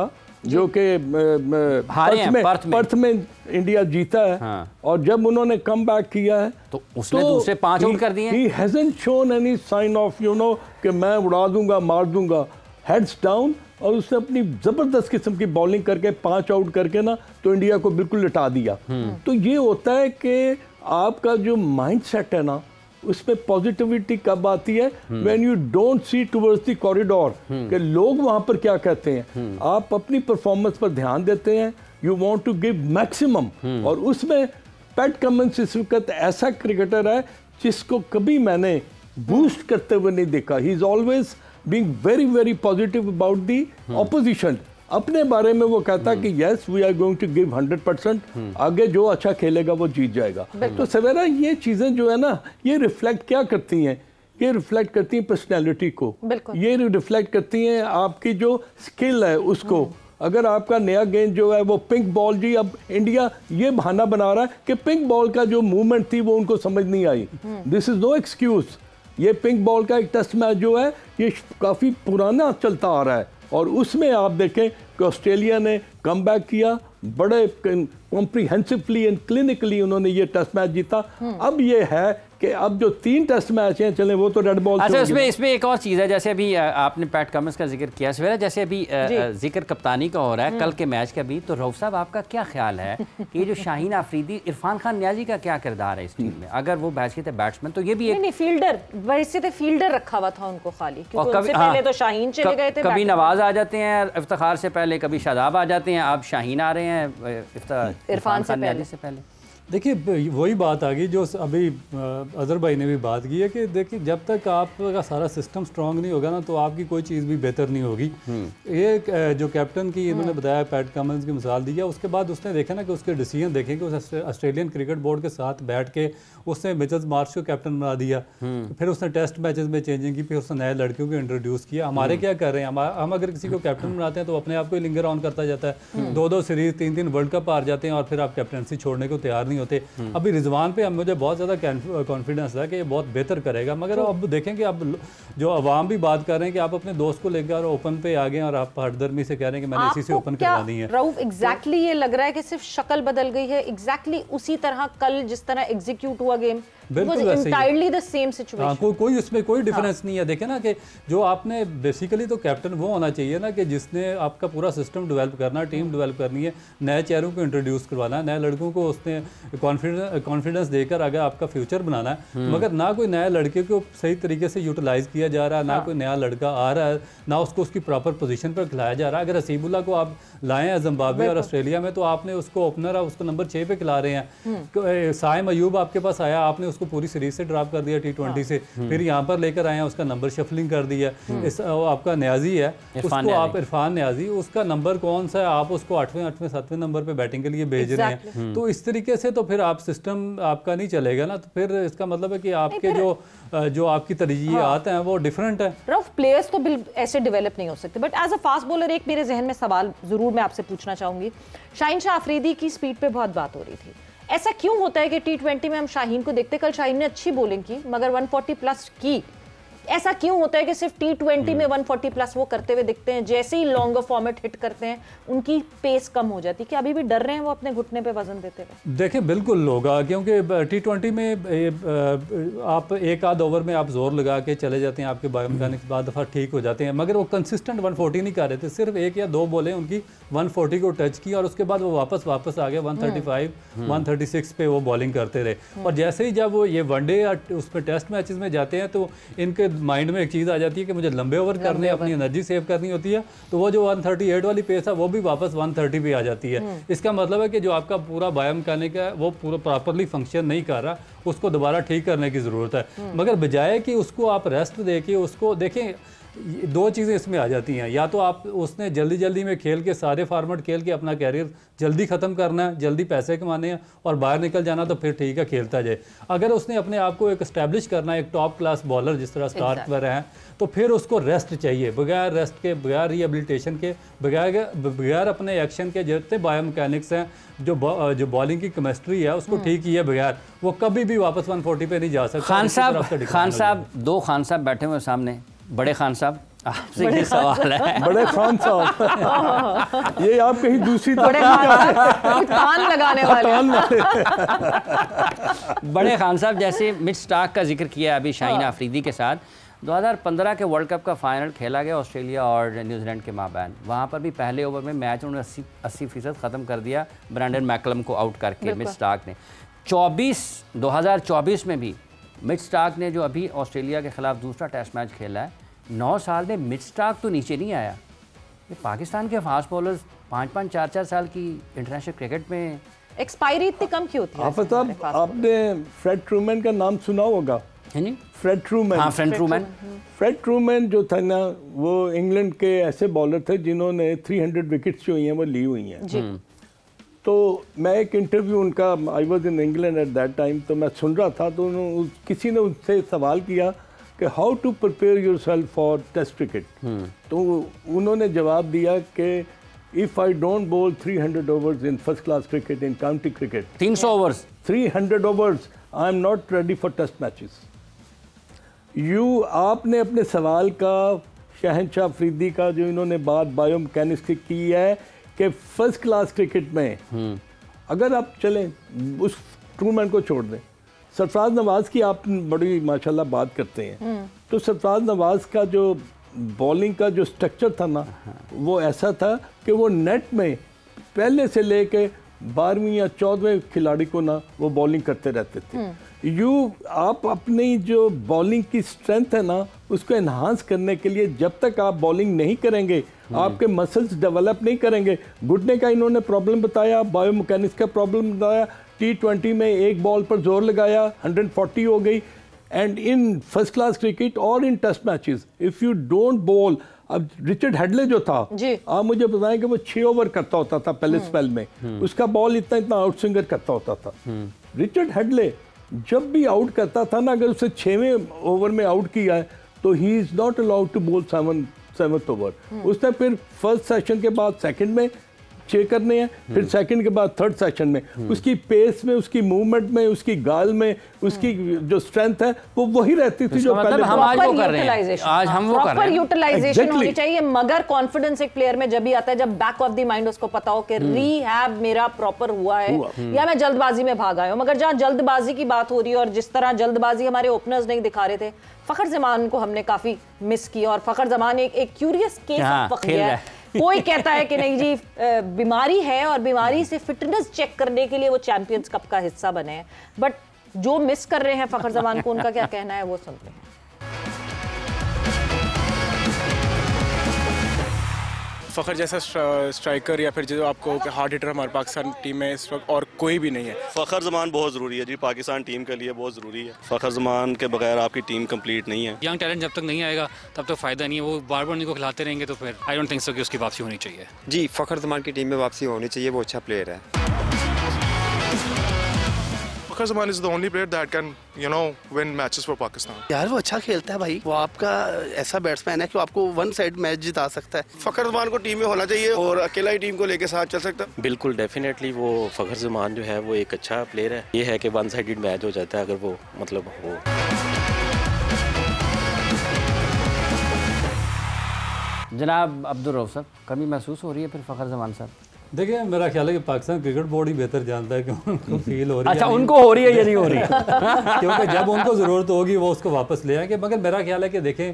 जो कि पर्थ में, पर्थ में पर्थ में इंडिया जीता है हाँ। और जब उन्होंने कम बैक किया है तो उसने तो दूसरे पांच आउट कर दिए हैं shown any sign of you know कि मैं उड़ा दूंगा मार दूंगा हेड्स डाउन और उसने अपनी ज़बरदस्त किस्म की बॉलिंग करके पांच आउट करके ना तो इंडिया को बिल्कुल लिटा दिया हम्म। तो ये होता है कि आपका जो माइंड सेट है ना उसमें पॉजिटिविटी कब आती है when you don't see towards the corridor कि लोग वहां पर क्या कहते हैं आप अपनी परफॉर्मेंस पर ध्यान देते हैं you want to give maximum और उसमें पैट कमेंस इस वक्त ऐसा क्रिकेटर है जिसको कभी मैंने बूस्ट करते हुए नहीं देखा he is always being very very positive about the opposition अपने बारे में वो कहता हम्म। कि yes we are going to give hundred percent आगे जो अच्छा खेलेगा वो जीत जाएगा तो सवेरा ये चीज़ें जो है ना ये रिफ्लेक्ट क्या करती हैं ये रिफ्लेक्ट करती हैं पर्सनैलिटी को ये रिफ्लेक्ट करती हैं आपकी जो स्किल है उसको हम्म। अगर आपका नया गेंद जो है वो पिंक बॉल जी अब इंडिया ये बहाना बना रहा है कि पिंक बॉल का जो मूवमेंट थी वो उनको समझ नहीं आई दिस इज़ नो एक्सक्यूज़ ये पिंक बॉल का एक टेस्ट मैच जो है ये काफ़ी पुराना चलता आ रहा है और उसमें आप देखें कि ऑस्ट्रेलिया ने कम किया बड़े कॉम्प्रीहेंसिवली एंड क्लिनिकली उन्होंने ये टेस्ट मैच जीता हम्म। अब ये है कि अब जो तीन टेस्ट मैच हैं चले वो तो रेड बॉल अच्छा इसमें इसमें एक और चीज़ है जैसे अभी आपने पैट कमिंस का जिक्र किया सवेरा जैसे अभी जिक्र कप्तानी का हो रहा है हम्म। कल के मैच का भी तो रऊफ साहब आपका क्या ख्याल है कि जो शाहीन आफरीदी इरफान खान न्याजी का क्या किरदार है इस टीम में अगर वो बैच थे बैट्समैन तो ये भी एक... नहीं फील्डर बहसीत तो फील्डर रखा हुआ था उनको खाली और कभी पहले हाँ, तो शाहीन चले गए थे कभी नवाज आ जाते हैं इफ्तार से पहले कभी शादाब आ जाते हैं आप शाहीन आ रहे हैं इरफान खान न्याजी से पहले देखिए वही बात आ गई जो अभी अजहर भाई ने भी बात की है कि देखिए जब तक आपका सारा सिस्टम स्ट्रांग नहीं होगा ना तो आपकी कोई चीज़ भी बेहतर नहीं होगी हम्म। ये जो कैप्टन की इन्होंने हम्म। बताया पैट कमंस की मिसाल दी है उसके बाद उसने देखा ना कि उसके डिसीजन देखें कि उस ऑस्ट्रेलियन क्रिकेट बोर्ड के साथ बैठ के उसने मिचल्स मार्च को कैप्टन बना दिया हम्म। फिर उसने टेस्ट मैचेज में चेंजिंग की फिर उसने नए लड़कियों को इंट्रोड्यूस किया हमारे क्या कर रहे हैं हम अगर किसी को कैप्टन बनाते हैं तो अपने आप को लिंगर ऑन करता जाता है दो दो सीरीज तीन तीन वर्ल्ड कप हार जाते हैं और फिर आप कैप्टनसी छोड़ने को तैयार नहीं होते हम्म। अभी रिजवान पे मुझे बहुत ज़्यादा कॉन्फिडेंस था कि ये बहुत बेहतर करेगा मगर तो- अब देखें कि अब जो आवाम भी बात कर रहे हैं कि आप अपने दोस्त को लेकर ओपन पे आ गए और आप हटदर्मी से कह रहे हैं कि मैंने इसी से ओपन करवा दी है राउफ एग्जैक्टली ये लग रहा है कि सिर्फ शक्ल बदल गई है एग्जैक्टली उसी तरह कल जिस तरह एग्जीक्यूट हुआ गेम हाँ, कोई उसमें कोई डिफरेंस हाँ। नहीं है देखे ना कि जो आपने बेसिकली तो कैप्टन वो होना चाहिए ना कि जिसने आपका पूरा सिस्टम डेवलप करना टीम डेवलप हाँ। करनी है नए चेहरों को इंट्रोड्यूस करवाना है नए लड़कों को उसने कॉन्फिडेंस देकर अगर आपका फ्यूचर बनाना है हम्म। मगर ना कोई नया लड़के को सही तरीके से यूटिलाइज किया जा रहा है ना कोई नया लड़का आ रहा है ना उसको उसकी प्रॉपर पोजिशन पर खिलाया जा रहा है अगर रसीबुल्ला को आप लाए हैं जम्बावे और ऑस्ट्रेलिया में तो आपने उसको ओपनर आप उसको नंबर छः पे खिला रहे हैं हम्म। तो, साइम अयूब आपके पास आया आपने उसको पूरी सीरीज से ड्राप कर दिया टी ट्वेंटी हाँ। से हम्म। फिर यहाँ पर लेकर आए हैं उसका नंबर शफलिंग कर दिया हम्म। इस आपका न्याजी है उसको आप इरफान न्याजी उसका नंबर कौन सा है आप उसको आठवें आठवें सातवें नंबर पर बैटिंग के लिए भेज रहे हैं तो इस तरीके से तो फिर आप सिस्टम आपका नहीं चलेगा ना तो फिर इसका मतलब है कि आपके जो जो आपकी तरजीह हाँ। आते हैं वो डिफरेंट है रफ प्लेयर्स तो ऐसे डेवलप नहीं हो सकते but as a fast bowler एक मेरे जहन में सवाल जरूर मैं आपसे पूछना चाहूंगी शाहीन शाह अफरीदी की स्पीड पे बहुत बात हो रही थी ऐसा क्यों होता है कि टी ट्वेंटी में हम शाहीन को देखते कल शाहीन ने अच्छी बॉलिंग की मगर 140 प्लस की ऐसा क्यों होता है कि सिर्फ टी ट्वेंटी में 140 हम्म। प्लस वो करते हुए दिखते हैं जैसे ही लॉन्गर फॉर्मेट हिट करते हैं उनकी पेस कम हो जाती है कि अभी भी डर रहे हैं वो अपने घुटने पे वजन देते हुए देखिए बिल्कुल लोग क्योंकि टी ट्वेंटी में आप एक आध ओवर में आप जोर लगा के चले जाते हैं आपके बायोमैकेनिक्स हम्म। बाद दफ़ा ठीक हो जाते हैं मगर वो कंसिस्टेंट वन नहीं कर रहे थे सिर्फ एक या दो बोले उनकी वन को टच की और उसके बाद वो वापस वापस आ गए हम्म। वन थर्टी पे वो बॉलिंग करते रहे और जैसे ही जब वो ये वनडे या उस पर टेस्ट मैचेज में जाते हैं तो इनके माइंड में एक चीज़ आ जाती है कि मुझे लंबे ओवर करने अपनी एनर्जी सेव करनी होती है तो वो जो 138 वाली पेस है वो भी वापस 130 पे आ जाती है हम्म। इसका मतलब है कि जो आपका पूरा करने का है वो पूरा प्रॉपरली फंक्शन नहीं कर रहा उसको दोबारा ठीक करने की ज़रूरत है हम्म। मगर बजाय कि उसको आप रेस्ट दे उसको देखें दो चीज़ें इसमें आ जाती हैं या तो आप उसने जल्दी जल्दी में खेल के सारे फार्मेट खेल के अपना कैरियर जल्दी ख़त्म करना है जल्दी पैसे कमाने हैं और बाहर निकल जाना तो फिर ठीक है खेलता जाए अगर उसने अपने आप को एक स्टैब्लिश करना है एक टॉप क्लास बॉलर जिस तरह स्टार पर हैं तो फिर उसको रेस्ट चाहिए बगैर रेस्ट के बगैर रिहेबिलिटेशन के बगैर बगैर अपने एक्शन के जितने बायोमैकेनिक्स हैं जो जो बॉलिंग की केमिस्ट्री है उसको हम्म। ठीक है बगैर वो कभी भी वापस 140 पे नहीं जा सकता खान साहब खान साहब दो खान साहब बैठे हुए सामने बड़े खान साहब आपसे ये सवाल है बड़े खान साहब ये आप कहीं दूसरी बड़े खान लगाने वाले बड़े खान साहब जैसे मिड स्टाक का जिक्र किया अभी शाहीन हाँ। आफरीदी के साथ 2015 के वर्ल्ड कप का फाइनल खेला गया ऑस्ट्रेलिया और न्यूजीलैंड के माबैन वहाँ पर भी पहले ओवर में मैच उन्होंने अस्सी अस्सी फीसद ख़त्म कर दिया ब्रांडन मैकलम को आउट करके मिड स्टाक ने 24 2024 में भी मिड स्टार्क ने जो अभी ऑस्ट्रेलिया के ख़िलाफ़ दूसरा टेस्ट मैच खेला है नौ साल में मिड स्टार्क तो नीचे नहीं आया ये पाकिस्तान के फास्ट बॉलर्स पाँच पाँच चार चार साल की इंटरनेशनल क्रिकेट में एक्सपायरी इतनी कम क्यों होती है आप आपने फ्रेड ट्रूमैन का नाम सुना होगा फ्रेड ट्रूमैन हाँ फ्रेड ट्रूमैन हम्म। फ्रेड ट्रूमैन जो था ना वो इंग्लैंड के ऐसे बॉलर थे जिन्होंने 300 विकेट्स जो हुई हैं वो ली हुई हैं हम्म। तो मैं एक इंटरव्यू उनका I was in England at that time तो मैं सुन रहा था तो उन्होंने किसी ने उनसे सवाल किया कि how to prepare yourself for test cricket तो उन्होंने जवाब दिया कि if I don't bowl 300 overs in first class cricket in county cricket 300 overs three hundred overs I am not ready for test matches you आपने अपने सवाल का शहनशाह फरीदी का जो इन्होंने बात बायोमकैनिस्टिक की है कि फर्स्ट क्लास क्रिकेट में हम्म। अगर आप चलें उस टूर्नामेंट को छोड़ दें सरफराज नवाज़ की आप बड़ी माशाल्लाह बात करते हैं हम्म। तो सरफराज नवाज़ का जो बॉलिंग का जो स्ट्रक्चर था ना हाँ। वो ऐसा था कि वो नेट में पहले से ले कर बारहवीं या चौदहवें खिलाड़ी को ना वो बॉलिंग करते रहते थे हम्म। यू आप अपनी जो बॉलिंग की स्ट्रेंथ है ना उसको इन्हांस करने के लिए जब तक आप बॉलिंग नहीं करेंगे आपके मसल्स डेवलप नहीं करेंगे घुटने का इन्होंने प्रॉब्लम बताया बायोमैकेनिक्स का प्रॉब्लम बताया टी ट्वेंटी में एक बॉल पर जोर लगाया 140 हो गई and in first class cricket और in test matches if you don't bowl अब रिचर्ड हेडले जो था आप मुझे बताएं कि वो छः ओवर करता होता था पहले स्पेल हम्म। में हम्म। उसका बॉल इतना इतना आउट स्विंगर करता होता था रिचर्ड हम्म। हेडले जब भी आउट करता था ना अगर उसे छवें ओवर में आउट किया है तो he is not allowed to bowl seven seven over उसने फिर फर्स्ट सेशन के बाद सेकंड में छः करने हैं फिर सेकंड हम्म। के बाद थर्ड हम्म। सेक्शन में उसकी पेस में उसकी मूवमेंट में उसकी गाल में उसकी हम्म। जो स्ट्रेंथ है वो वही रहती थी जो मतलब हम आज वो कर रहे हैं आज हम वो कर रहे हैं यूटिलाइजेशन होनी चाहिए मगर कॉन्फिडेंस एक प्लेयर में जब भी आता है जब बैक ऑफ द माइंड उसको पता हो कि रीहैब मेरा प्रॉपर हुआ है या मैं जल्दबाजी में भाग आया हूँ मगर जहाँ जल्दबाजी की बात हो रही है और जिस तरह जल्दबाजी हमारे ओपनर्स नहीं दिखा रहे थे फखर जमान को हमने काफी मिस किया और फखर जमान एक क्यूरियस केस ऑफ फखर है कोई कहता है कि नहीं जी बीमारी है और बीमारी से फिटनेस चेक करने के लिए वो चैंपियंस कप का हिस्सा बने हैं बट जो मिस कर रहे हैं फखर जमान को उनका क्या कहना है वो सुनते हैं फ़खर जैसा स्ट्राइकर या फिर जो आपको हार्ड हिटर हमारे पाकिस्तान टीम में इस वक्त और कोई भी नहीं है फ़खर जमान बहुत ज़रूरी है जी पाकिस्तान टीम के लिए बहुत ज़रूरी है फ़खर जमान के बगैर आपकी टीम कम्प्लीट नहीं है यंग टैलेंट जब तक नहीं आएगा तब तक तो फ़ायदा नहीं है वो बार बार उनको खिलाते रहेंगे तो फिर आई डोंट थिंक सो कि उसकी वापसी होनी चाहिए जी फ़खर जमान की टीम में वापसी होनी चाहिए वो अच्छा प्लेयर है Fakhar Zaman is the only player that can you know win matches for Pakistan यार वो अच्छा खेलता है भाई वो आपका ऐसा बैट्समैन है कि आपको वन साइड मैच जिता सकता है फखर जमान को टीम में होना चाहिए और अकेला ही टीम को लेके साथ चल सकता है बिल्कुल डेफिनेटली वो फखर जमान जो है वो एक अच्छा प्लेयर है ये है कि वन साइडेड मैच हो जाता है अगर वो मतलब हो जनाब अब्दुल रऊफ साहब कमी महसूस हो रही है फिर फ़खर जमान साहब देखिए मेरा ख्याल है कि पाकिस्तान क्रिकेट बोर्ड ही बेहतर जानता है कि उनको फील *laughs* हो रही है अच्छा उनको हो रही है या नहीं हो रही *laughs* क्योंकि जब उनको ज़रूरत होगी वो उसको वापस ले आएंगे मगर मेरा ख्याल है कि देखें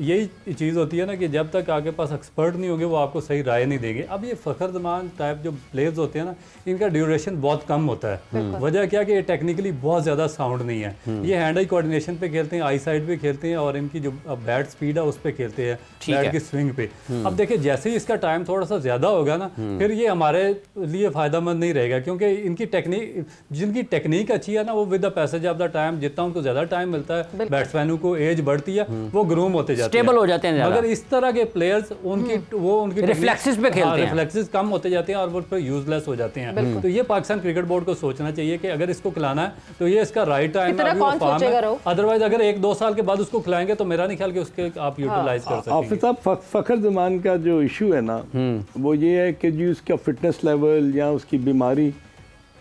यही चीज़ होती है ना कि जब तक आपके पास एक्सपर्ट नहीं होंगे वो आपको सही राय नहीं देंगे अब ये फ़खर जमान टाइप जो प्लेयर्स होते हैं ना इनका ड्यूरेशन बहुत कम होता है वजह क्या कि ये टेक्निकली बहुत ज़्यादा साउंड नहीं है हम्म। ये हैंड आई कोऑर्डिनेशन पे खेलते हैं आई साइड पे खेलते हैं और इनकी जो बैट स्पीड है उस पर खेलते हैं बैट है। की स्विंग पे हम्म। अब देखिए जैसे ही इसका टाइम थोड़ा सा ज़्यादा होगा ना हम्म। फिर ये हमारे लिए मंद नहीं रहेगा क्योंकि इनकी टेक्निक जिनकी टेक्निक अच्छी है ना वो with the passage of the time जितना उनको ज़्यादा टाइम मिलता है बैट्समैनों को एज बढ़ती है वो ग्रूम होते स्टेबल हो जाते हैं अगर इस तरह के प्लेयर्स उनकी हम्म। वो उनकी रिफ्लेक्सिस पे खेलते हाँ, हैं रिफ्लेक्सिस कम होते जाते हैं और वो पे यूजलेस हो जाते हैं तो ये पाकिस्तान क्रिकेट बोर्ड को सोचना चाहिए कि अगर इसको खिलाना है तो ये इसका राइट टाइम अदरवाइज अगर एक दो साल के बाद उसको खिलाएंगे तो मेरा नहीं ख्याल कि उसके आप यूटिलाइज हाँ। कर सकते हाफिज साहब फखर जमान का जो इशू है ना हम्म। वो ये है कि जी उसका फिटनेस लेवल या उसकी बीमारी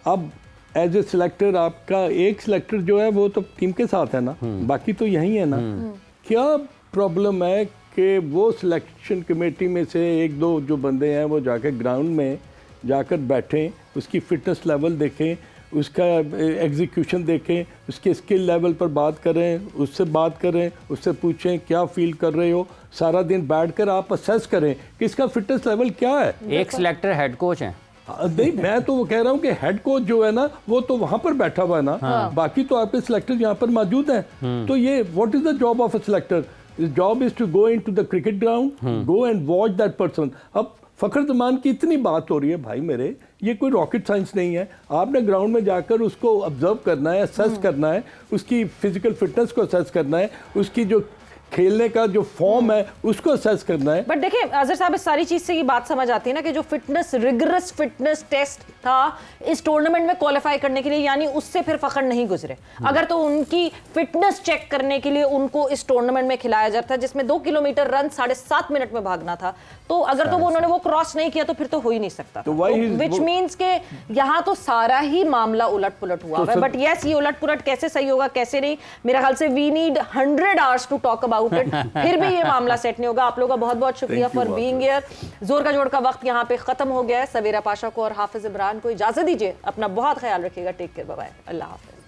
अब एज ए सिलेक्टर आपका एक सिलेक्टर जो है वो तो टीम के साथ है ना हम्म। बाकी तो यही है ना क्या प्रॉब्लम है कि वो सिलेक्शन कमेटी में से एक दो जो बंदे हैं वो जाकर ग्राउंड में जाकर बैठें उसकी फ़िटनेस लेवल देखें उसका एग्जीक्यूशन देखें उसके स्किल लेवल पर बात करें उससे बात करें उससे पूछें क्या फील कर रहे हो सारा दिन बैठकर आप असेस करें कि इसका फिटनेस लेवल क्या है एक सिलेक्टर हेड कोच है नहीं मैं तो वो कह रहा हूँ कि हेड कोच जो है ना वो तो वहाँ पर बैठा हुआ है ना हाँ। बाकी तो आपके सिलेक्टर यहाँ पर मौजूद हैं हम्म। तो ये what is the job of a selector His job is to go into the cricket ground, hmm. go and watch that person. अब फ़खर जमान की इतनी बात हो रही है भाई मेरे ये कोई रॉकेट साइंस नहीं है आपने ग्राउंड में जाकर उसको ऑब्जर्व करना है असेस hmm. करना है उसकी फिजिकल फिटनेस को असेस करना है उसकी जो खेलने का जो फॉर्म हम्म। है उसको असेस करना है बट देखिए अजहर साहब इस सारी चीज़ से ये बात समझ आती है ना कि जो फिटनेस रिगरस फिटनेस टेस्ट था इस टूर्नामेंट में क्वालिफाई करने के लिए यानी उससे फिर फखर नहीं गुजरे हम्म। अगर तो उनकी फिटनेस चेक करने के लिए उनको इस टूर्नामेंट में खिलाया जाता जिसमें दो किलोमीटर रन साढ़े सात मिनट में भागना था तो अगर तो वो उन्होंने वो क्रॉस नहीं किया तो फिर तो हो ही नहीं सकता विच मीन्स के यहाँ तो सारा ही मामला उलट पुलट हुआ बट तो यस ये उलट पुलट कैसे सही होगा कैसे नहीं मेरा ख्याल से we need hundred hours to talk about outlet *laughs* फिर भी ये मामला सेट नहीं होगा आप लोगों का बहुत बहुत शुक्रिया फॉर बींग ईयर जोर का जोड़ का वक्त यहाँ पे खत्म हो गया है सवेरा पाशा को और हाफिज इमरान को इजाजत दीजिए अपना बहुत ख्याल रखिएगा टेक केयर बाय अल्लाह हाफिज